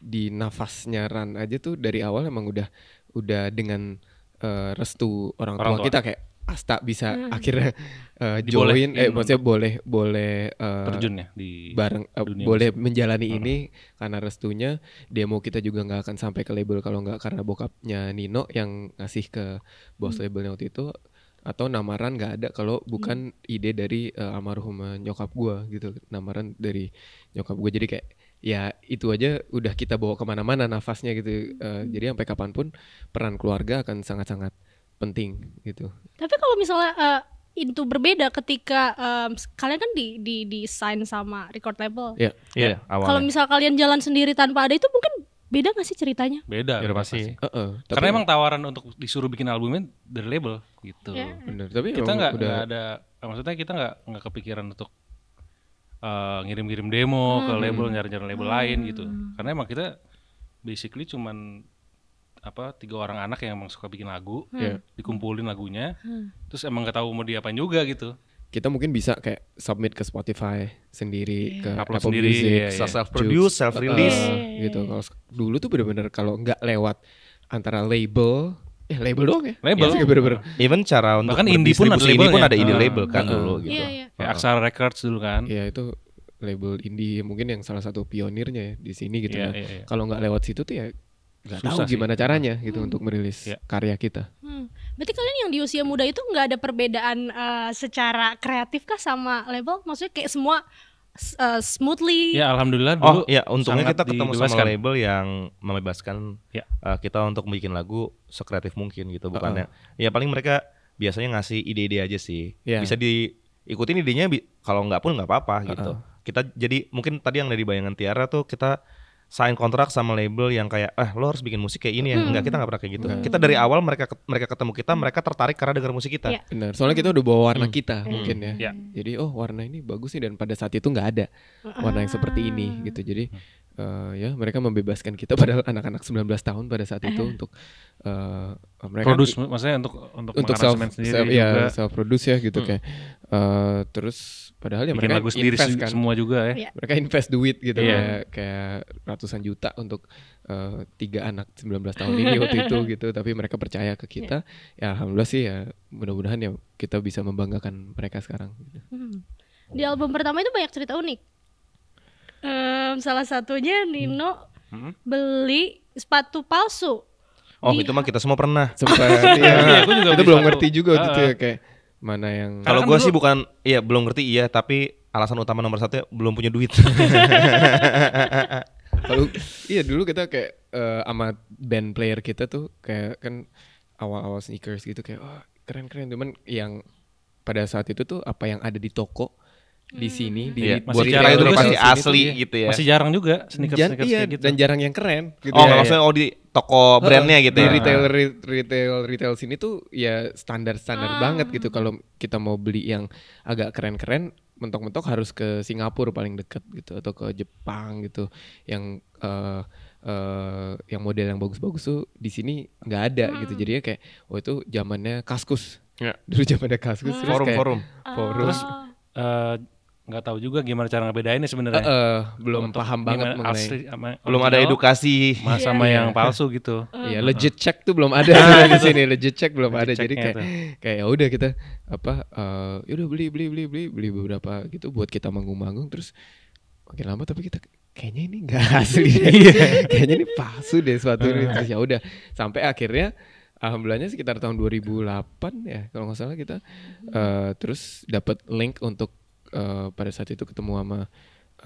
di nafasnya Ran aja tuh dari awal emang udah udah dengan uh, restu orang, orang tua, tua kita kayak Asta bisa hmm. akhirnya uh, join eh hmm. maksudnya boleh boleh uh, terjun ya di bareng uh, boleh musik. menjalani hmm. ini karena restunya demo kita juga nggak akan sampai ke label kalau nggak karena bokapnya Nino yang ngasih ke bos hmm. labelnya waktu itu atau namaran nggak ada kalau bukan hmm. ide dari uh, almarhum nyokap gue gitu namaran dari nyokap gue jadi kayak ya itu aja udah kita bawa kemana-mana nafasnya gitu uh, hmm. jadi sampai kapanpun peran keluarga akan sangat-sangat penting gitu. Tapi kalau misalnya uh, itu berbeda ketika um, kalian kan di di desain sama record label. Iya. Yeah. Yeah, kalau misal kalian jalan sendiri tanpa ada itu mungkin beda gak sih ceritanya? Beda, ya, pasti. Uh -uh. Tapi Karena emang tawaran untuk disuruh bikin albumnya dari label gitu. Yeah. Bener. Tapi kita nggak udah... ada, maksudnya kita nggak nggak kepikiran untuk ngirim eh, ngirim-ngirim demo hmm. ke label nyari-nyari label hmm. lain gitu. Karena emang kita basically cuman apa tiga orang anak yang emang suka bikin lagu, iya. hmm. dikumpulin lagunya, hmm. terus emang gak tahu mau diapain juga gitu. Kita mungkin bisa kayak submit ke Spotify sendiri, yeah. ke Upload Apple sendiri, Music, yeah, yeah. self produce, self release uh, iya. gitu. Kalau dulu tuh bener-bener kalau nggak lewat antara label Eh label doang ya? Label. Ya, bener -bener. Uh-huh. Even cara untuk Bahkan indie pun ada label pun ada indie ah. label kan uh, dulu iya, gitu. yeah, iya. Kayak Aksara Records dulu kan. Iya itu label indie mungkin yang salah satu pionirnya ya di sini gitu yeah, kan. Yeah, yeah. Kalau nggak lewat situ tuh ya Gak tahu gimana caranya gitu hmm. untuk merilis ya. karya kita. Hmm. Berarti kalian yang di usia muda itu nggak ada perbedaan uh, secara kreatif kah sama label? Maksudnya kayak semua uh, smoothly? Ya alhamdulillah oh, dulu. Oh ya untungnya kita ketemu dibebaskan. sama label yang membebaskan ya. uh, kita untuk bikin lagu sekreatif mungkin gitu bukannya. Uh -uh. Ya paling mereka biasanya ngasih ide-ide aja sih. Yeah. Bisa diikutin idenya kalau nggak pun nggak apa-apa uh -uh. gitu. Kita jadi mungkin tadi yang dari bayangan Tiara tuh kita sign kontrak sama label yang kayak eh lo harus bikin musik kayak ini ya hmm. nggak kita nggak pernah kayak gitu hmm. kita dari awal mereka mereka ketemu kita mereka tertarik karena dengar musik kita yeah. benar soalnya kita udah bawa warna hmm. kita hmm. mungkin ya yeah. jadi oh warna ini bagus nih dan pada saat itu nggak ada hmm. warna yang seperti ini gitu jadi hmm uh, ya mereka membebaskan kita padahal anak-anak 19 tahun pada saat itu untuk uh, mereka produce maksudnya untuk untuk untuk self, sendiri self, ya self produce ya gitu hmm. kayak uh, terus padahal ya Bikin mereka lagu sendiri invest kan semua juga ya iya. mereka invest duit gitu yeah. kayak kayak ratusan juta untuk uh, tiga anak 19 tahun ini waktu itu gitu tapi mereka percaya ke kita yeah. ya alhamdulillah sih ya mudah-mudahan ya kita bisa membanggakan mereka sekarang gitu. hmm. di album pertama itu banyak cerita unik um, salah satunya Nino hmm. hmm? beli sepatu palsu. Oh, di... itu mah kita semua pernah. Sempat. ya. aku juga belum ngerti juga waktu itu ya kayak mana yang Kalau gue sih bukan iya belum ngerti iya, tapi alasan utama nomor satu ya, belum punya duit. Lalu iya dulu kita kayak uh, sama band player kita tuh kayak kan awal-awal sneakers gitu kayak oh, keren-keren cuman yang pada saat itu tuh apa yang ada di toko di hmm. sini di yeah. buat jarang itu pasti asli gitu, gitu ya. Masih jarang juga sneakers Jan, sneakers iya, gitu. Dan jarang yang keren gitu. Oh, ya, maksudnya oh di toko brandnya gitu ya? di ya. retail retail retail sini tuh ya standar-standar ah. banget gitu kalau kita mau beli yang agak keren-keren mentok-mentok harus ke Singapura paling deket gitu atau ke Jepang gitu yang uh, uh, yang model yang bagus-bagus tuh di sini nggak ada hmm. gitu jadinya kayak oh itu zamannya kaskus ya. dulu zamannya kaskus hmm. terus forum kayak, forum ah. forum terus uh, nggak tahu juga gimana cara ngebedainnya sebenarnya. Uh, uh, belum Untuk paham banget mengenai asli, sama, belum ada edukasi sama yeah. yang iya. palsu gitu. Iya, yeah, legit check tuh belum ada nah, di gitu. sini. Legit check belum legit ada. Jadi kayak itu. kayak ya udah kita apa uh, eh, yaudah beli beli beli beli beli beberapa gitu buat kita manggung-manggung terus makin lama tapi kita kayaknya ini nggak asli. Iya. Iya, kayaknya ini palsu deh suatu ini. Terus ya udah sampai akhirnya alhamdulillahnya sekitar tahun 2008 ya kalau nggak salah kita uh, terus dapat link untuk Eh, pada saat itu ketemu sama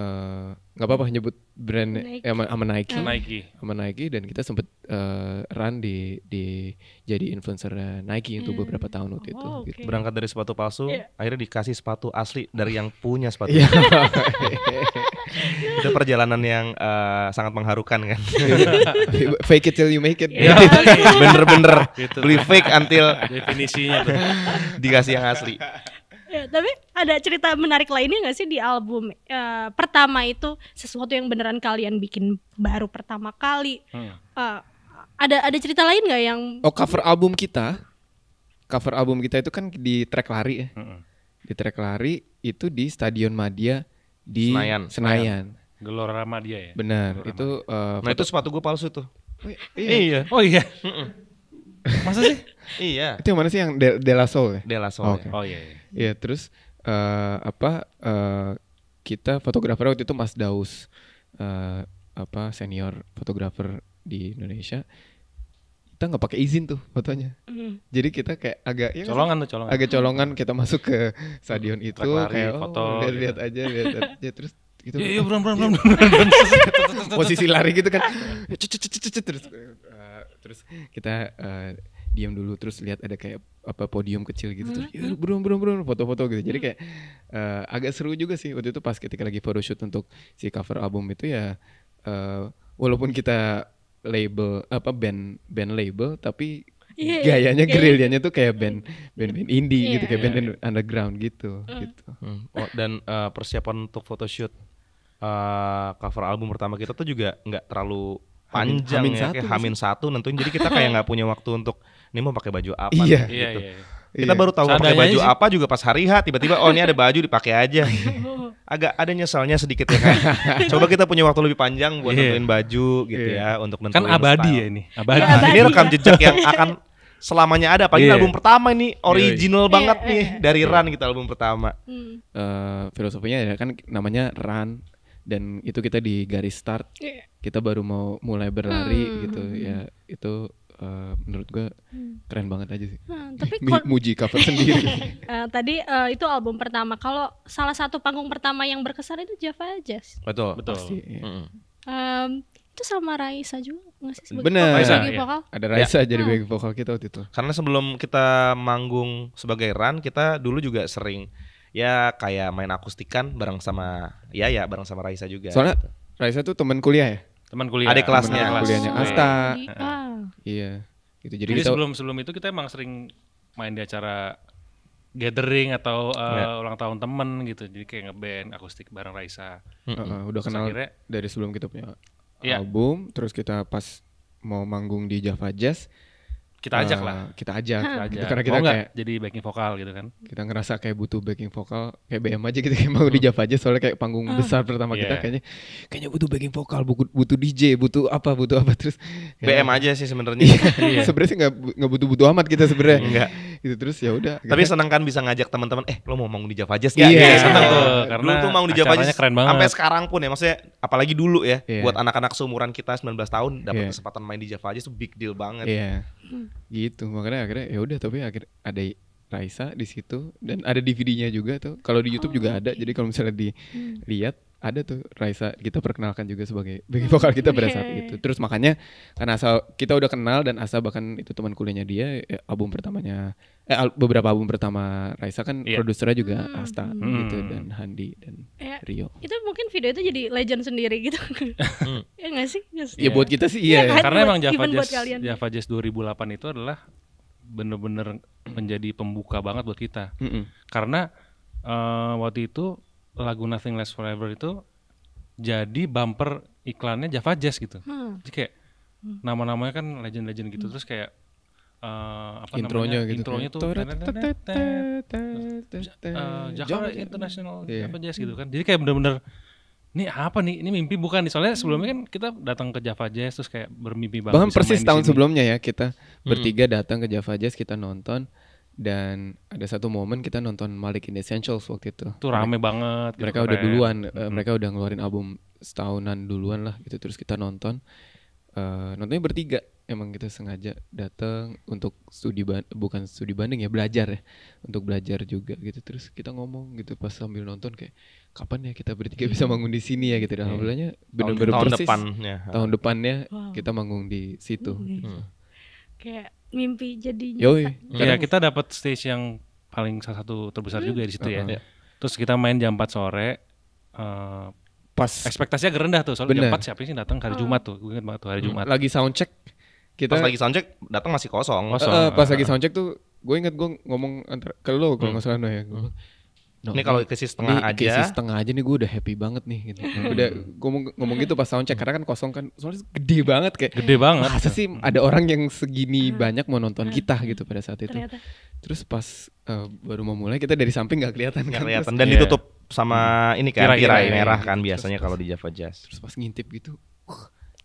eh, nggak uh, apa-apa nyebut brand Nike. Eh, sama Nike, Nike, sama Nike ah. dan kita sempet uh, run di di jadi influencer Nike itu hmm. beberapa tahun waktu oh, itu. Okay. Gitu. Berangkat dari sepatu palsu, yeah. akhirnya dikasih sepatu asli dari yang punya sepatu. Iya. itu perjalanan yang uh, sangat mengharukan kan. fake it till you make it. Iya. Bener-bener yeah. Gitu. beli fake until definisinya tuh. dikasih yang asli. Ya, tapi ada cerita menarik lainnya gak sih di album uh, pertama itu sesuatu yang beneran kalian bikin baru pertama kali hmm. uh, ada ada cerita lain gak yang oh cover album kita cover album kita itu kan di track lari ya hmm. di track lari itu di stadion Madia di Senayan, Senayan. Gelora Madia ya benar Gelora itu uh, nah itu sepatu gue palsu tuh Oh, iya. iya. Oh iya. Masa sih? iya. Itu yang mana sih yang De, De La Soul ya? De La Soul. Oh, okay. Ya. oh iya. Iya, yeah, terus uh, apa uh, kita fotografer waktu itu Mas Daus uh, apa senior fotografer di Indonesia kita nggak pakai izin tuh fotonya mm. jadi kita kayak agak ya colongan tuh colongan agak colongan kita masuk ke stadion mm-hmm. itu lari, kayak oh, foto lihat, gitu. aja lihat aja terus gitu. Iya, iya, buruan, buruan, buruan, Posisi lari gitu kan. terus eh, terus kita eh, diam dulu terus lihat ada kayak apa podium kecil gitu terus ya, hmm. burung burung foto-foto gitu. Jadi hmm. kayak uh, agak seru juga sih waktu itu pas ketika lagi photoshoot untuk si cover album itu ya uh, walaupun kita label apa band band label tapi yeah, iya. gayanya yeah. gerilyanya tuh kayak band band band indie yeah. gitu kayak band, iya. band underground gitu uh. gitu oh, dan uh, persiapan untuk photoshoot Eh, cover album pertama kita tuh juga nggak terlalu panjang hamin, ya, hamin ya, kayak hamin satu nentuin. Jadi kita kayak nggak punya waktu untuk ini mau pakai baju apa iya. gitu. Iya, iya, iya. Kita iya. baru tahu pakai baju sih. apa juga pas hari H tiba-tiba oh ini ada baju dipakai aja. Agak ada nyesalnya sedikit ya kan. Coba kita punya waktu lebih panjang buat yeah. nentuin baju gitu yeah. ya untuk nentuin Kan abadi style. ya ini. Abadi. Ya, Ini rekam jejak yang akan selamanya ada apalagi yeah. album pertama ini iya, iya. original yeah. banget yeah. nih dari Run kita album pertama. Hmm. Uh, filosofinya ya kan namanya Run dan itu kita di garis start yeah. kita baru mau mulai berlari hmm. gitu ya itu Uh, menurut gua hmm. keren banget aja sih. Hmm, tapi muji cover sendiri. uh, tadi uh, itu album pertama. Kalau salah satu panggung pertama yang berkesan itu Java Jazz. Betul, betul. Pasti. Ya. Mm. Um, itu sama Raisa juga nggak sih sebagai Bener. Raisa, ya. Ada Raisa ya. jadi hmm. bagi vokal kita waktu itu. Karena sebelum kita manggung sebagai Ran, kita dulu juga sering ya kayak main akustikan bareng sama ya ya bareng sama Raisa juga. Soalnya gitu. Raisa tuh teman kuliah ya? Teman kuliah. Ada kelasnya. kelas. kuliahnya Asta. Iya. Gitu. Jadi, Jadi kita... sebelum sebelum itu kita emang sering main di acara gathering atau uh, eh, yeah. ulang tahun temen gitu jadi kayak ngeband akustik bareng Raisa mm -hmm. uh, udah terus kenal akhirnya, dari sebelum kita punya yeah. album terus kita pas mau manggung di Java Jazz kita ajak uh, lah eh, kita ajak, kita gitu, ajak. Gitu, karena kita Mau kayak jadi backing vokal gitu kan kita ngerasa kayak butuh backing vokal kayak BM aja gitu kayak mau di hmm. Java aja soalnya kayak panggung uh. besar pertama yeah. kita iya. kayaknya kayaknya butuh backing vokal butuh, butuh DJ butuh apa butuh apa terus ya. BM aja sih sebenarnya iya. Iya. sebenarnya sih nggak nggak butuh butuh amat kita sebenarnya gitu terus ya udah tapi gitu. seneng kan bisa ngajak teman-teman eh lo mau manggung di Java Jazz gak? Iya yeah. Iya, seneng tuh iya. karena dulu tuh manggung di Java Jazz keren banget. sampai sekarang pun ya maksudnya apalagi dulu ya yeah. buat anak-anak seumuran kita 19 tahun dapat yeah. kesempatan main di Java Jazz itu big deal banget yeah. gitu makanya akhirnya ya udah tapi akhirnya ada Raisa di situ dan ada DVD-nya juga tuh. Kalau di YouTube oh, juga okay. ada. Jadi kalau misalnya dilihat hmm. ada tuh Raisa kita perkenalkan juga sebagai bagi vokal kita pada saat itu. Terus makanya karena Asa kita udah kenal dan Asa bahkan itu teman kuliahnya dia eh, album pertamanya eh al beberapa album pertama Raisa kan yeah. produsernya juga hmm. Asta hmm. gitu dan hmm. Handi dan eh, Rio. Itu mungkin video itu jadi legend sendiri gitu. Hmm. ya gak sih? Just ya buat kita sih iya. iya ya, kan? Karena emang Java Jazz Java Jazz 2008 itu adalah bener-bener menjadi pembuka banget buat kita mm -hmm. karena uh, waktu itu lagu Nothing Less Forever itu jadi bumper iklannya Java Jazz gitu hmm. jadi kayak nama-namanya kan legend-legend gitu hmm. terus kayak uh, apa intronya namanya gitu kan. intronya tuh eh, Jakarta International apa iya. Jazz gitu kan jadi kayak bener-bener ini apa nih? Ini mimpi bukan nih. Soalnya sebelumnya kan kita datang ke Java Jazz terus kayak bermimpi banget. Bahkan persis tahun sebelumnya ya kita hmm. bertiga datang ke Java Jazz kita nonton dan ada satu momen kita nonton Malik in Essentials waktu itu. Itu rame mereka, banget. Gitu, mereka keren. udah duluan, eh, hmm. uh, mereka udah ngeluarin album setahunan duluan lah gitu terus kita nonton. Uh, nontonnya bertiga emang kita sengaja datang untuk studi bukan studi banding ya belajar ya untuk belajar juga gitu terus kita ngomong gitu pas sambil nonton kayak kapan ya kita bertiga bisa iya. manggung di sini ya gitu dan iya. alhamdulillahnya benar-benar tahun, persis, tahun depannya tahun depannya wow. kita manggung di situ hmm. hmm. kayak mimpi jadinya Yoi. ya kita dapat stage yang paling salah satu terbesar hmm. juga di situ uh -huh. ya terus kita main jam 4 sore uh, pas eh, ekspektasinya rendah tuh soalnya jam 4 siapa sih datang hari oh. Jumat tuh gue ingat banget tuh hari hmm. Jumat lagi sound check kita pas lagi soundcheck datang masih kosong. kosong. Uh, uh, pas lagi soundcheck tuh gue inget gue ngomong antar ke lo kalau hmm. nggak ya. hmm. salah ya. No, ini kalau kesi setengah ini, aja. Kesi setengah aja nih gue udah happy banget nih gitu. Hmm. udah ngomong ngomong gitu pas soundcheck karena kan kosong kan soalnya gede banget kayak. Gede banget. Masa sih ada orang yang segini hmm. banyak mau nonton kita gitu pada saat itu. Ternyata. Terus pas uh, baru mau mulai kita dari samping nggak kelihatan gak kan. kelihatan dan yeah. ditutup sama hmm. ini kayak tirai, tirai merah kan biasanya kalau di Java Jazz. Terus pas ngintip gitu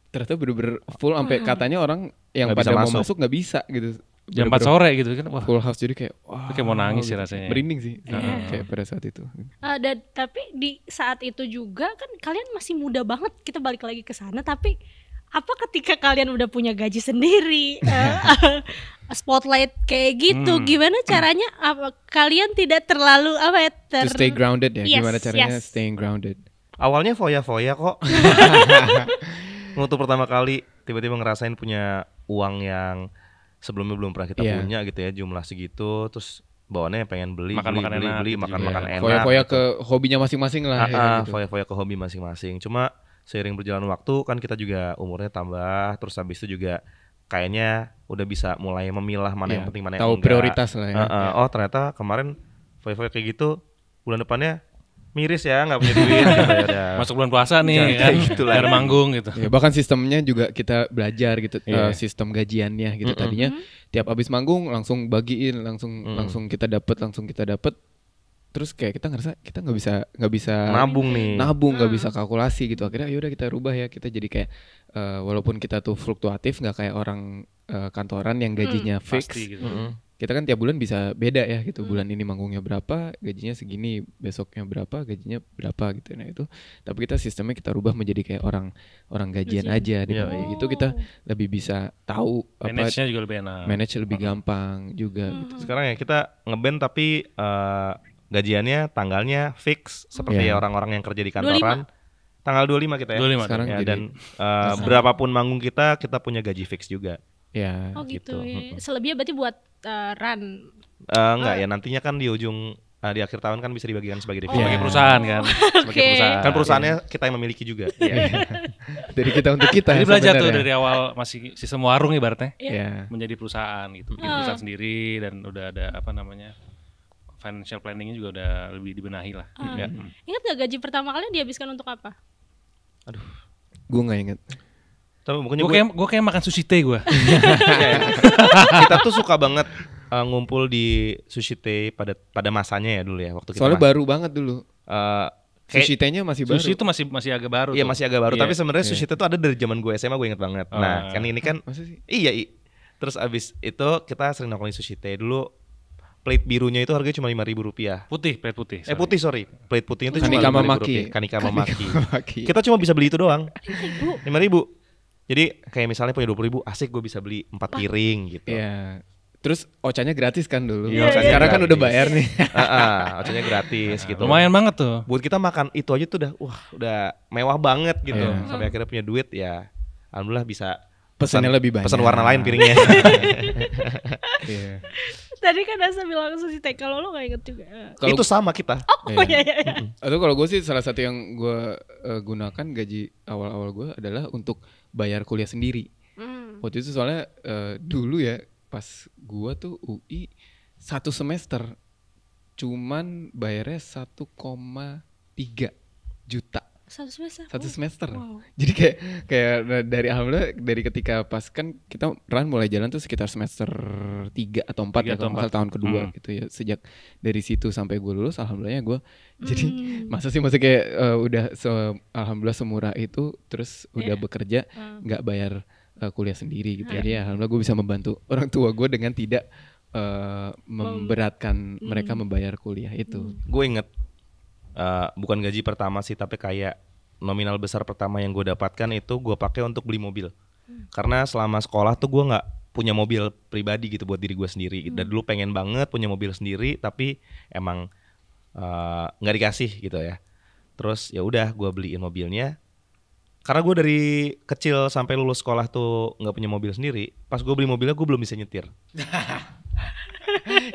ternyata bener-bener full sampai katanya orang yang gak pada mau masuk nggak bisa gitu jam empat sore gitu kan wah full house jadi kayak wah kayak mau nangis sih gitu. rasanya berinding sih yeah. Uh, kayak pada saat itu uh, dan tapi di saat itu juga kan kalian masih muda banget kita balik lagi ke sana tapi apa ketika kalian udah punya gaji sendiri uh, spotlight kayak gitu hmm. gimana hmm. caranya apa kalian tidak terlalu apa ya ter... to stay grounded ya yes, gimana caranya yes. staying grounded awalnya foya-foya kok tuh pertama kali tiba-tiba ngerasain punya uang yang sebelumnya belum pernah kita yeah. punya gitu ya jumlah segitu terus bawaannya pengen beli makan beli makan beli, enak, beli gitu makan makan ya. enak foya foya gitu. ke hobinya masing-masing lah ah, ya, gitu. foya foya ke hobi masing-masing cuma seiring berjalan waktu kan kita juga umurnya tambah terus habis itu juga kayaknya udah bisa mulai memilah mana yeah. yang penting mana yang tahu prioritas lah ya. ah, oh ternyata kemarin foya foya kayak gitu bulan depannya miris ya nggak punya duit gitu ya. masuk bulan puasa nih kan gitu lah. manggung gitu ya, bahkan sistemnya juga kita belajar gitu yeah. Iya. uh, sistem gajiannya gitu mm -hmm. tadinya tiap abis manggung langsung bagiin langsung mm. langsung kita dapat langsung kita dapat terus kayak kita ngerasa kita nggak bisa nggak bisa nabung nih nabung nggak bisa mm. kalkulasi gitu akhirnya ah, yaudah kita rubah ya kita jadi kayak uh, walaupun kita tuh fluktuatif nggak kayak orang uh, kantoran yang gajinya mm. fix Pasti gitu. Mm -hmm kita kan tiap bulan bisa beda ya gitu hmm. bulan ini manggungnya berapa gajinya segini besoknya berapa gajinya berapa gitu nah itu tapi kita sistemnya kita rubah menjadi kayak orang orang gajian Gaji. aja gitu yeah. Gitu oh. itu kita lebih bisa tahu manage-nya juga lebih enak manage lebih hmm. gampang juga hmm. gitu. sekarang ya kita ngeband tapi uh, gajiannya tanggalnya fix seperti yeah. orang-orang yang kerja di kantoran 25 tanggal 25 kita ya. 25 sekarang ya, dan uh, berapapun manggung kita kita punya gaji fix juga. Ya, oh gitu. gitu. Iya, iya. Selebihnya berarti buat uh, run. Uh, enggak uh. ya, nantinya kan di ujung uh, di akhir tahun kan bisa dibagikan sebagai dividen. Oh, sebagai oh. perusahaan kan. sebagai okay. perusahaan. Kan perusahaannya yeah. kita yang memiliki juga. yeah. dari kita untuk kita. Jadi belajar tuh dari awal masih sistem warung ibaratnya. Yeah. Iya. Menjadi perusahaan gitu. Bikin uh. perusahaan sendiri dan udah ada apa namanya? financial planningnya juga udah lebih dibenahi lah. Uh. Ya. Ingat gak gaji pertama kalian dihabiskan untuk apa? Aduh, gue nggak inget. Tapi gue kayak kayak makan sushi teh gue. kita tuh suka banget uh, ngumpul di sushi teh pada pada masanya ya dulu ya waktu kita. Soalnya masih. baru banget dulu. Uh, kayak, sushi tehnya masih baru. Sushi itu masih masih agak baru. Iya masih agak baru. Yeah. Tapi sebenarnya yeah. sushi teh tuh ada dari zaman gue SMA gue inget banget. Oh. Nah iya. kan ini kan iya, iya. Terus abis itu kita sering nongkrongin sushi teh dulu plate birunya itu harganya cuma lima ribu rupiah. Putih, plate putih. Eh, sorry. Eh putih sorry, plate putihnya itu cuma lima ribu rupiah. kanika kanika maki. Kita cuma bisa beli itu doang. Lima ribu. Jadi kayak misalnya punya puluh ribu, asik gue bisa beli empat piring gitu. Iya. Terus ocanya gratis kan dulu. Iya, yeah, Sekarang yeah. kan udah bayar nih. Heeh, uh ocanya gratis nah, gitu. Lumayan banget tuh. Buat kita makan itu aja tuh udah wah, udah mewah banget gitu. Yeah. Sampai hmm. akhirnya punya duit ya alhamdulillah bisa pesannya lebih banyak. Pesan warna lain piringnya. yeah. Tadi kan Asa bilang sushi teh kalau lo gak inget juga. Kalo, itu sama kita. Oh iya iya. iya. iya. Atau kalau gue sih salah satu yang gue uh, gunakan gaji awal-awal gue adalah untuk bayar kuliah sendiri. Mm. Waktu itu soalnya uh, dulu ya pas gua tuh UI satu semester cuman bayarnya 1,3 juta satu semester satu semester wow. jadi kayak kayak dari alhamdulillah dari ketika pas kan kita run mulai jalan tuh sekitar semester tiga atau empat ya atau empat. tahun kedua hmm. gitu ya sejak dari situ sampai gue lulus alhamdulillahnya gue hmm. jadi masa sih masa kayak uh, udah se alhamdulillah semurah itu terus udah bekerja hmm. nggak hmm. bayar uh, kuliah sendiri gitu hmm. jadi ya alhamdulillah gue bisa membantu orang tua gue dengan tidak uh, memberatkan hmm. mereka membayar kuliah itu hmm. gue inget uh, bukan gaji pertama sih tapi kayak nominal besar pertama yang gue dapatkan itu gue pakai untuk beli mobil hmm. karena selama sekolah tuh gue nggak punya mobil pribadi gitu buat diri gue sendiri hmm. dan dulu pengen banget punya mobil sendiri tapi emang eh, nggak uh, dikasih gitu ya terus ya udah gue beliin mobilnya karena gue dari kecil sampai lulus sekolah tuh nggak punya mobil sendiri pas gue beli mobilnya gue belum bisa nyetir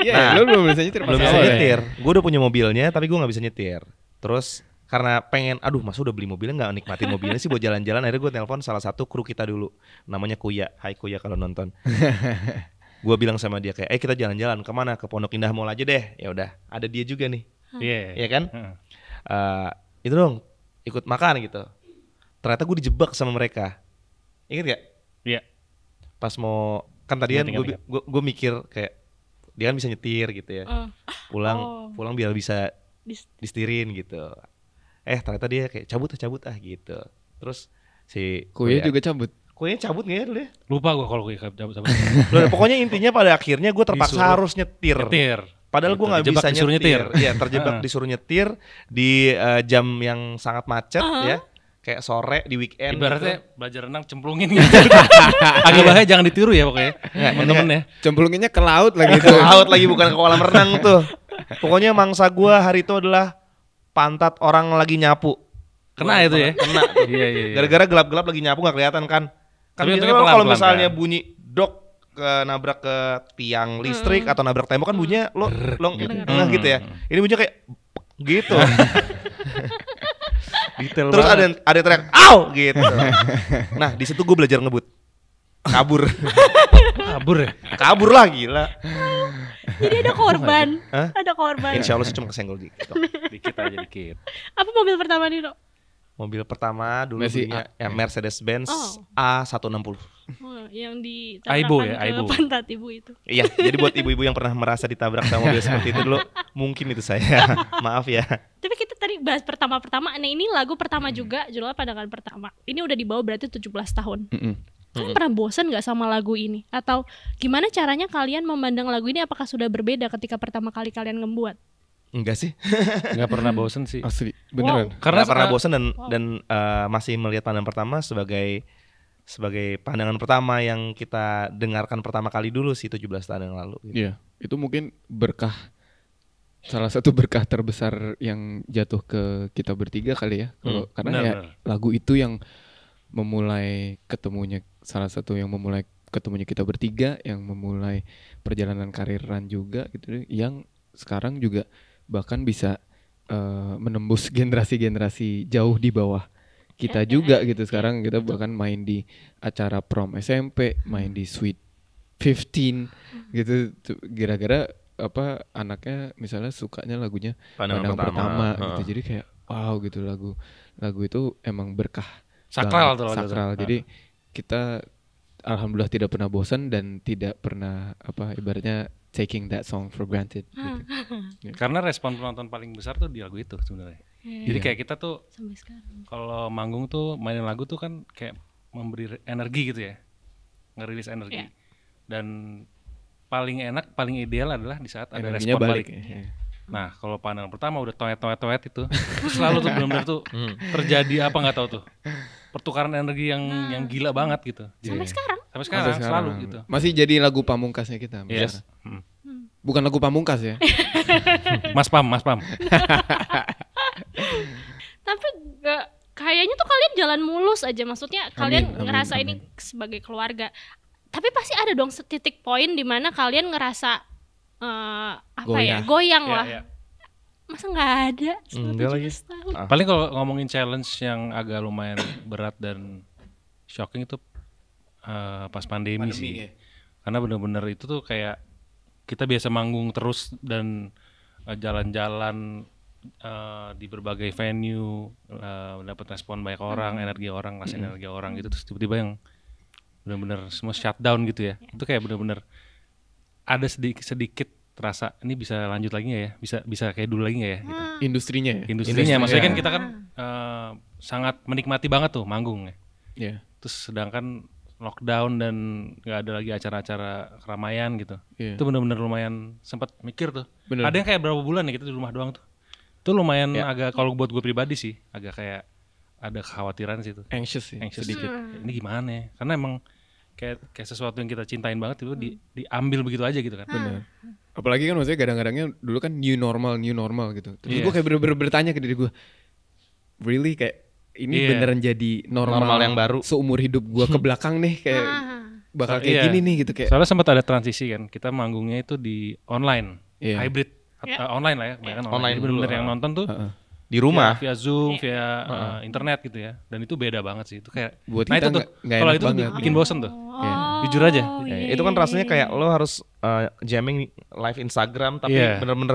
Iya, nah, lu belum bisa nyetir. Belum bisa iya, nyetir. Iya. Gue udah punya mobilnya, tapi gue gak bisa nyetir. Terus karena pengen, aduh masa udah beli mobilnya gak nikmatin mobilnya sih buat jalan-jalan. Akhirnya gue telepon salah satu kru kita dulu, namanya Kuya. Hai Kuya kalau nonton. gue bilang sama dia kayak, eh kita jalan-jalan kemana? Ke Pondok Indah Mall aja deh. Ya udah, ada dia juga nih. Iya. Yeah. Iya kan? Uh, itu dong, ikut makan gitu. Ternyata gue dijebak sama mereka. Ingat gak? Iya. Yeah. Pas mau kan tadi kan gue mikir kayak dia kan bisa nyetir gitu ya. Uh. Pulang oh. pulang biar bisa distirin gitu. Eh ternyata dia kayak cabut ah cabut ah gitu. Terus si kue juga cabut. Kuenya cabut gak ya dulu ya? Lupa gue kalau kue cabut sama. Loh, pokoknya intinya pada akhirnya gue terpaksa disuruh. harus nyetir. Nyetir. padahal gue nggak bisa nyetir. ya terjebak disuruh nyetir di uh, jam yang sangat macet uh -huh. ya kayak sore di weekend ibaratnya gitu. belajar renang cemplungin gitu agak bahaya jangan ditiru ya pokoknya ya, temen-temen ya cemplunginnya ke laut lagi ke laut lagi bukan ke kolam renang tuh pokoknya mangsa gua hari itu adalah pantat orang lagi nyapu kena Wah, ya itu ya kena iya, iya, iya. gara-gara gelap-gelap lagi nyapu gak kelihatan kan kan biasanya kalau misalnya kan? bunyi dok ke nabrak ke tiang listrik hmm. atau nabrak tembok kan bunyinya lo lo gitu. Hmm. gitu ya ini bunyinya kayak gitu Detail Terus banget. ada yang, ada yang teriak, "Au!" gitu. nah, di situ gue belajar ngebut. Kabur. Kabur ya? Kabur lah gila. Jadi ada korban. Ada korban. Insya Allah sih cuma kesenggol dikit. gitu. dikit aja dikit. Apa mobil pertama nih, Dok? Mobil pertama dulu dunia, A, ya, Mercedes Benz oh. A160. Oh, yang di ibu kan ya, Aibo. Pantat ibu itu. Iya, jadi buat ibu-ibu yang pernah merasa ditabrak sama mobil seperti itu dulu, mungkin itu saya. Maaf ya. Tapi tadi bahas pertama-pertama. Nah ini lagu pertama mm. juga judulnya Pandangan Pertama. Ini udah dibawa berarti 17 tahun. Mm Kalian hmm. pernah bosan gak sama lagu ini? Atau gimana caranya kalian memandang lagu ini apakah sudah berbeda ketika pertama kali kalian ngebuat Enggak sih. Enggak pernah bosen sih. Asli, beneran. Wow. Karena Enggak pernah bosen dan wow. dan uh, masih melihat pandangan pertama sebagai sebagai pandangan pertama yang kita dengarkan pertama kali dulu sih 17 tahun yang lalu gitu. Iya, itu mungkin berkah salah satu berkah terbesar yang jatuh ke kita bertiga kali ya. Kalau hmm, karena benar, ya benar. lagu itu yang memulai ketemunya salah satu yang memulai ketemunya kita bertiga yang memulai perjalanan kariran juga gitu yang sekarang juga bahkan bisa uh, menembus generasi-generasi jauh di bawah kita iya, juga iya. gitu sekarang kita bahkan main di acara prom SMP main di sweet 15 gitu gara-gara apa anaknya misalnya sukanya lagunya pandangan, pandangan pertama, pertama gitu. Jadi kayak wow gitu lagu lagu itu emang berkah sakral tuh sakral. Jadi kita alhamdulillah tidak pernah bosan dan tidak pernah apa ibaratnya taking that song for granted gitu. yeah. Ya. Karena respon penonton paling besar tuh di lagu itu sebenarnya. Yeah. Jadi kayak kita tuh kalau manggung tuh mainin lagu tuh kan kayak memberi energi gitu ya. Ngerilis energi. Yeah. Dan paling enak, paling ideal adalah di saat ada respon balik. Iya. Nah, kalau panel pertama udah toet-toet-toet itu, selalu tuh belum benar tuh hmm. terjadi apa nggak tahu tuh. Pertukaran energi yang nah. yang gila banget gitu. Sampai yeah. sekarang. Sampai sekarang, Sampai sekarang selalu gitu. Masih jadi lagu pamungkasnya kita. Yes. Hmm. hmm. Bukan lagu pamungkas ya. mas Pam, Mas Pam. Tapi gak kayaknya tuh kalian jalan mulus aja maksudnya amin, kalian amin, ngerasa amin. ini sebagai keluarga tapi pasti ada dong setitik poin di mana kalian ngerasa uh, apa ya, goyang. ya goyang yeah, lah yeah. masa nggak ada enggak lagi ah. paling kalau ngomongin challenge yang agak lumayan berat dan shocking itu uh, pas pandemi, pandemi sih ya. karena bener-bener itu tuh kayak kita biasa manggung terus dan eh, jalan-jalan uh, uh, di berbagai venue uh, dapat respon banyak orang mm. energi orang kasih mm. energi orang gitu terus tiba-tiba yang benar-benar semua shutdown gitu ya. Yeah. Itu kayak benar-benar ada sedikit sedikit terasa ini bisa lanjut lagi gak ya? Bisa bisa kayak dulu lagi gak ya? Gitu. Ah. Industrinya ya. Industrinya, Industrinya maksudnya kan ya. kita kan uh, sangat menikmati banget tuh manggung ya. Yeah. Terus sedangkan lockdown dan nggak ada lagi acara-acara keramaian gitu. Yeah. Itu benar-benar lumayan sempat mikir tuh. Bener. Ada yang kayak berapa bulan ya kita di rumah doang tuh. Itu lumayan yeah. agak kalau buat gue pribadi sih agak kayak ada kekhawatiran sih tuh. Anxious sih. Anxious sedikit. Hmm. Ini gimana ya? Karena emang kayak kayak sesuatu yang kita cintain banget itu hmm. di, diambil begitu aja gitu kan. Benar. Hmm. Apalagi kan maksudnya kadang-kadangnya dulu kan new normal, new normal gitu. Terus yes. gue kayak bener-bener bertanya ke diri gue, really kayak ini yeah. beneran jadi normal, normal yang baru seumur hidup gue ke belakang nih kayak ah. bakal kayak yeah. gini nih gitu kayak. Soalnya sempat ada transisi kan, kita manggungnya itu di online, yeah. hybrid, yeah. Iya. Uh, online lah ya, yeah. Iya. online, online Bener-bener yang ah. nonton tuh. Uh -uh di rumah via, via zoom iya. via uh, internet gitu ya dan itu beda banget sih itu kayak buat nah kita itu tuh kalau itu banget. bikin iya. bosen tuh iya. oh, yeah. jujur aja oh, yeah. itu kan rasanya kayak lo harus uh, jamming live Instagram tapi yeah. bener-bener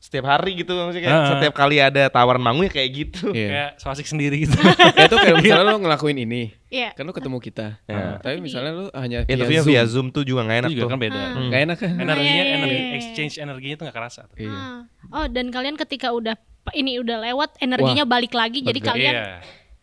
setiap hari gitu maksudnya kayak uh, setiap kali ada tawaran manggung ya kayak gitu yeah. kayak so sendiri gitu ya itu kayak misalnya lo ngelakuin ini yeah. kan lo ketemu kita yeah. tapi misalnya lo hanya via, zoom. via zoom tuh juga gak enak itu juga tuh kan beda uh-huh. Hmm. gak enak kan energinya energi oh, exchange energinya tuh gak kerasa tuh. Uh-huh. oh dan kalian ketika udah ini udah lewat energinya Wah, balik lagi betul. jadi kalian yeah.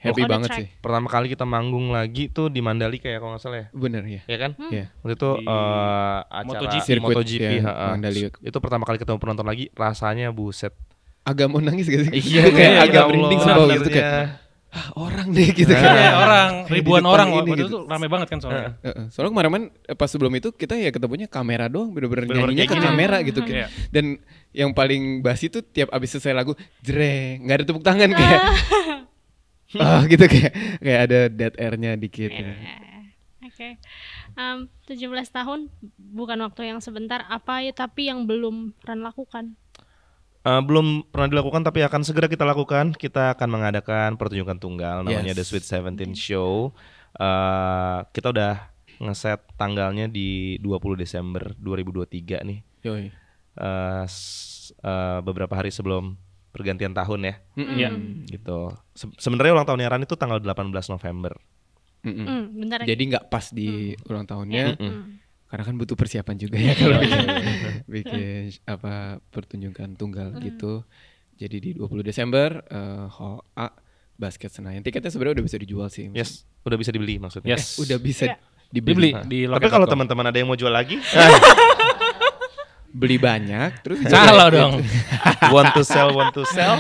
happy banget track. sih pertama kali kita manggung lagi tuh di Mandalika ya kalau nggak salah ya bener ya ya kan hmm. yeah. waktu itu uh, acara MotoGP, Circuit, MotoGP yeah, uh, iya, Mandalika itu pertama kali ketemu penonton lagi rasanya buset agak mau nangis gak sih? Iya, kayak agak ya merinding sebab itu kayak Ah, orang deh gitu iya, kan. Ya, orang, ribuan orang waktu gitu. itu rame banget kan soalnya. uh, soalnya kemarin pas sebelum itu kita ya ketemunya kamera doang, bener-bener nyanyinya ke kamera gitu. kan. Dan yang paling basi tuh tiap abis selesai lagu, jreng, nggak ada tepuk tangan kayak. oh gitu kayak kayak ada dead airnya dikit. Yeah. Ya. Iya. Oke. Okay. Um, 17 tahun bukan waktu yang sebentar apa ya tapi yang belum Ran lakukan? Uh, belum pernah dilakukan tapi akan segera kita lakukan. Kita akan mengadakan pertunjukan tunggal namanya The Sweet Seventeen Show. Uh, kita udah ngeset tanggalnya di 20 Desember 2023 nih. Yoi. Uh, uh, beberapa hari sebelum pergantian tahun ya. Mm -mm. Yeah. Gitu. Se Sebenarnya ulang tahunnya Ran itu tanggal 18 November. Mm -mm. Mm, bentar Jadi nggak pas di mm. ulang tahunnya. Mm -mm. Mm karena kan butuh persiapan juga ya iya, kalau iya, bikin, iya, bikin apa pertunjukan tunggal hmm. gitu. Jadi di 20 Desember uh, eh, Hall A Basket Senayan. Tiketnya sebenarnya udah bisa dijual sih. Yes, udah bisa dibeli maksudnya. Yes, eh, udah bisa yeah. dibeli. dibeli nah. di Tapi kalau teman-teman ada yang mau jual lagi, nah. beli banyak terus kalau gitu. dong want to sell want to sell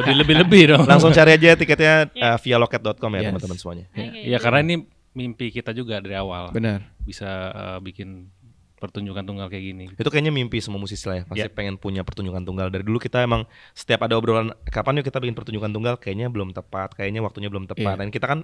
lebih lebih lebih dong langsung cari aja tiketnya uh, via loket.com ya yes. teman-teman semuanya okay. ya yeah. karena ini mimpi kita juga dari awal. Benar. Bisa uh, bikin pertunjukan tunggal kayak gini. Itu kayaknya mimpi semua musisi lah ya, pasti yeah. pengen punya pertunjukan tunggal. Dari dulu kita emang setiap ada obrolan kapan yuk kita bikin pertunjukan tunggal, kayaknya belum tepat, kayaknya waktunya belum tepat. Yeah. Dan kita kan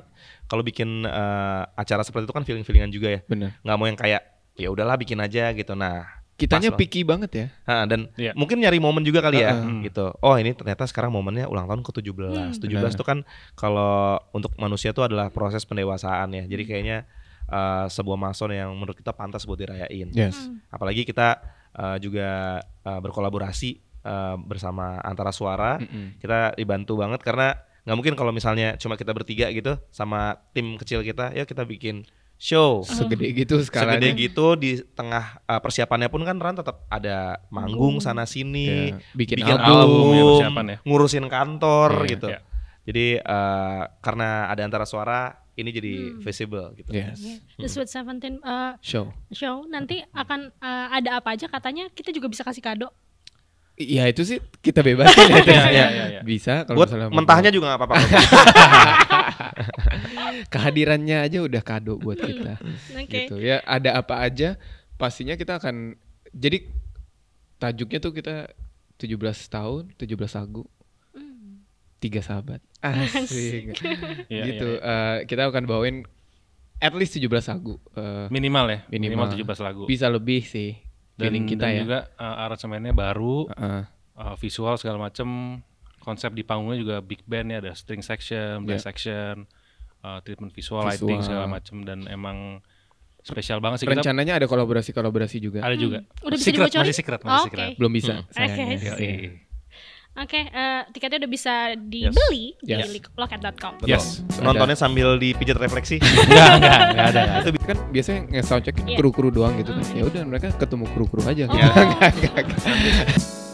kalau bikin uh, acara seperti itu kan feeling-feelingan juga ya. Benar. Nggak mau yang kayak ya udahlah bikin aja gitu. Nah, Kitanya picky banget ya. Ha, dan yeah. mungkin nyari momen juga kali ya uh, gitu. Oh, ini ternyata sekarang momennya ulang tahun ke-17. Hmm. 17 belas itu kan kalau untuk manusia itu adalah proses pendewasaan ya. Jadi hmm. kayaknya uh, sebuah mason yang menurut kita pantas buat dirayain. Yes. Hmm. Apalagi kita uh, juga uh, berkolaborasi uh, bersama antara suara. Mm -hmm. Kita dibantu banget karena nggak mungkin kalau misalnya cuma kita bertiga gitu sama tim kecil kita, ya kita bikin show. Segede hmm. gitu sekarang. Segede gitu di tengah uh, persiapannya pun kan Ran tetap ada manggung sana sini, yeah. bikin, bikin album, album ya, ya. ngurusin kantor yeah, gitu. Yeah. Jadi uh, karena ada antara suara ini jadi hmm. visible gitu. Yes. Yeah. The hmm. Sweet Seventeen uh, show. Show nanti akan uh, ada apa aja katanya kita juga bisa kasih kado. Iya itu sih kita bebas ya, ya, ya, Bisa kalau Buat mentahnya mau. juga nggak apa-apa. Kehadirannya aja udah kado buat kita. okay. Gitu ya ada apa aja pastinya kita akan jadi tajuknya tuh kita 17 tahun, 17 lagu. Hmm. Tiga sahabat. Asik. Asik. Iya, gitu. Ya, ya, ya. Uh, kita akan bawain at least 17 lagu. Uh, minimal ya. Minimal. minimal 17 lagu. Bisa lebih sih dan, kita dan ya. juga uh, aransemennya baru, uh-uh. uh, visual segala macem, konsep di panggungnya juga big band ya ada string section, bass yeah. section, uh, treatment visual, visual, lighting segala macem dan emang spesial banget sih. Rencananya kita, ada kolaborasi kolaborasi juga. Ada juga. Hmm. Udah secret, bisa masih secret, masih oh, secret. Okay. Belum bisa. Hmm. Sayangnya. Okay. Oke, okay, uh, eh, tiketnya udah bisa dibeli yes. di yes. loket.com. Yes. Nontonnya sambil dipijat refleksi. Enggak, enggak, enggak ada. Itu kan biasanya nge-soundcheck iya. kru-kru doang gitu kan. ya udah mereka ketemu kru-kru aja. Oh. Enggak,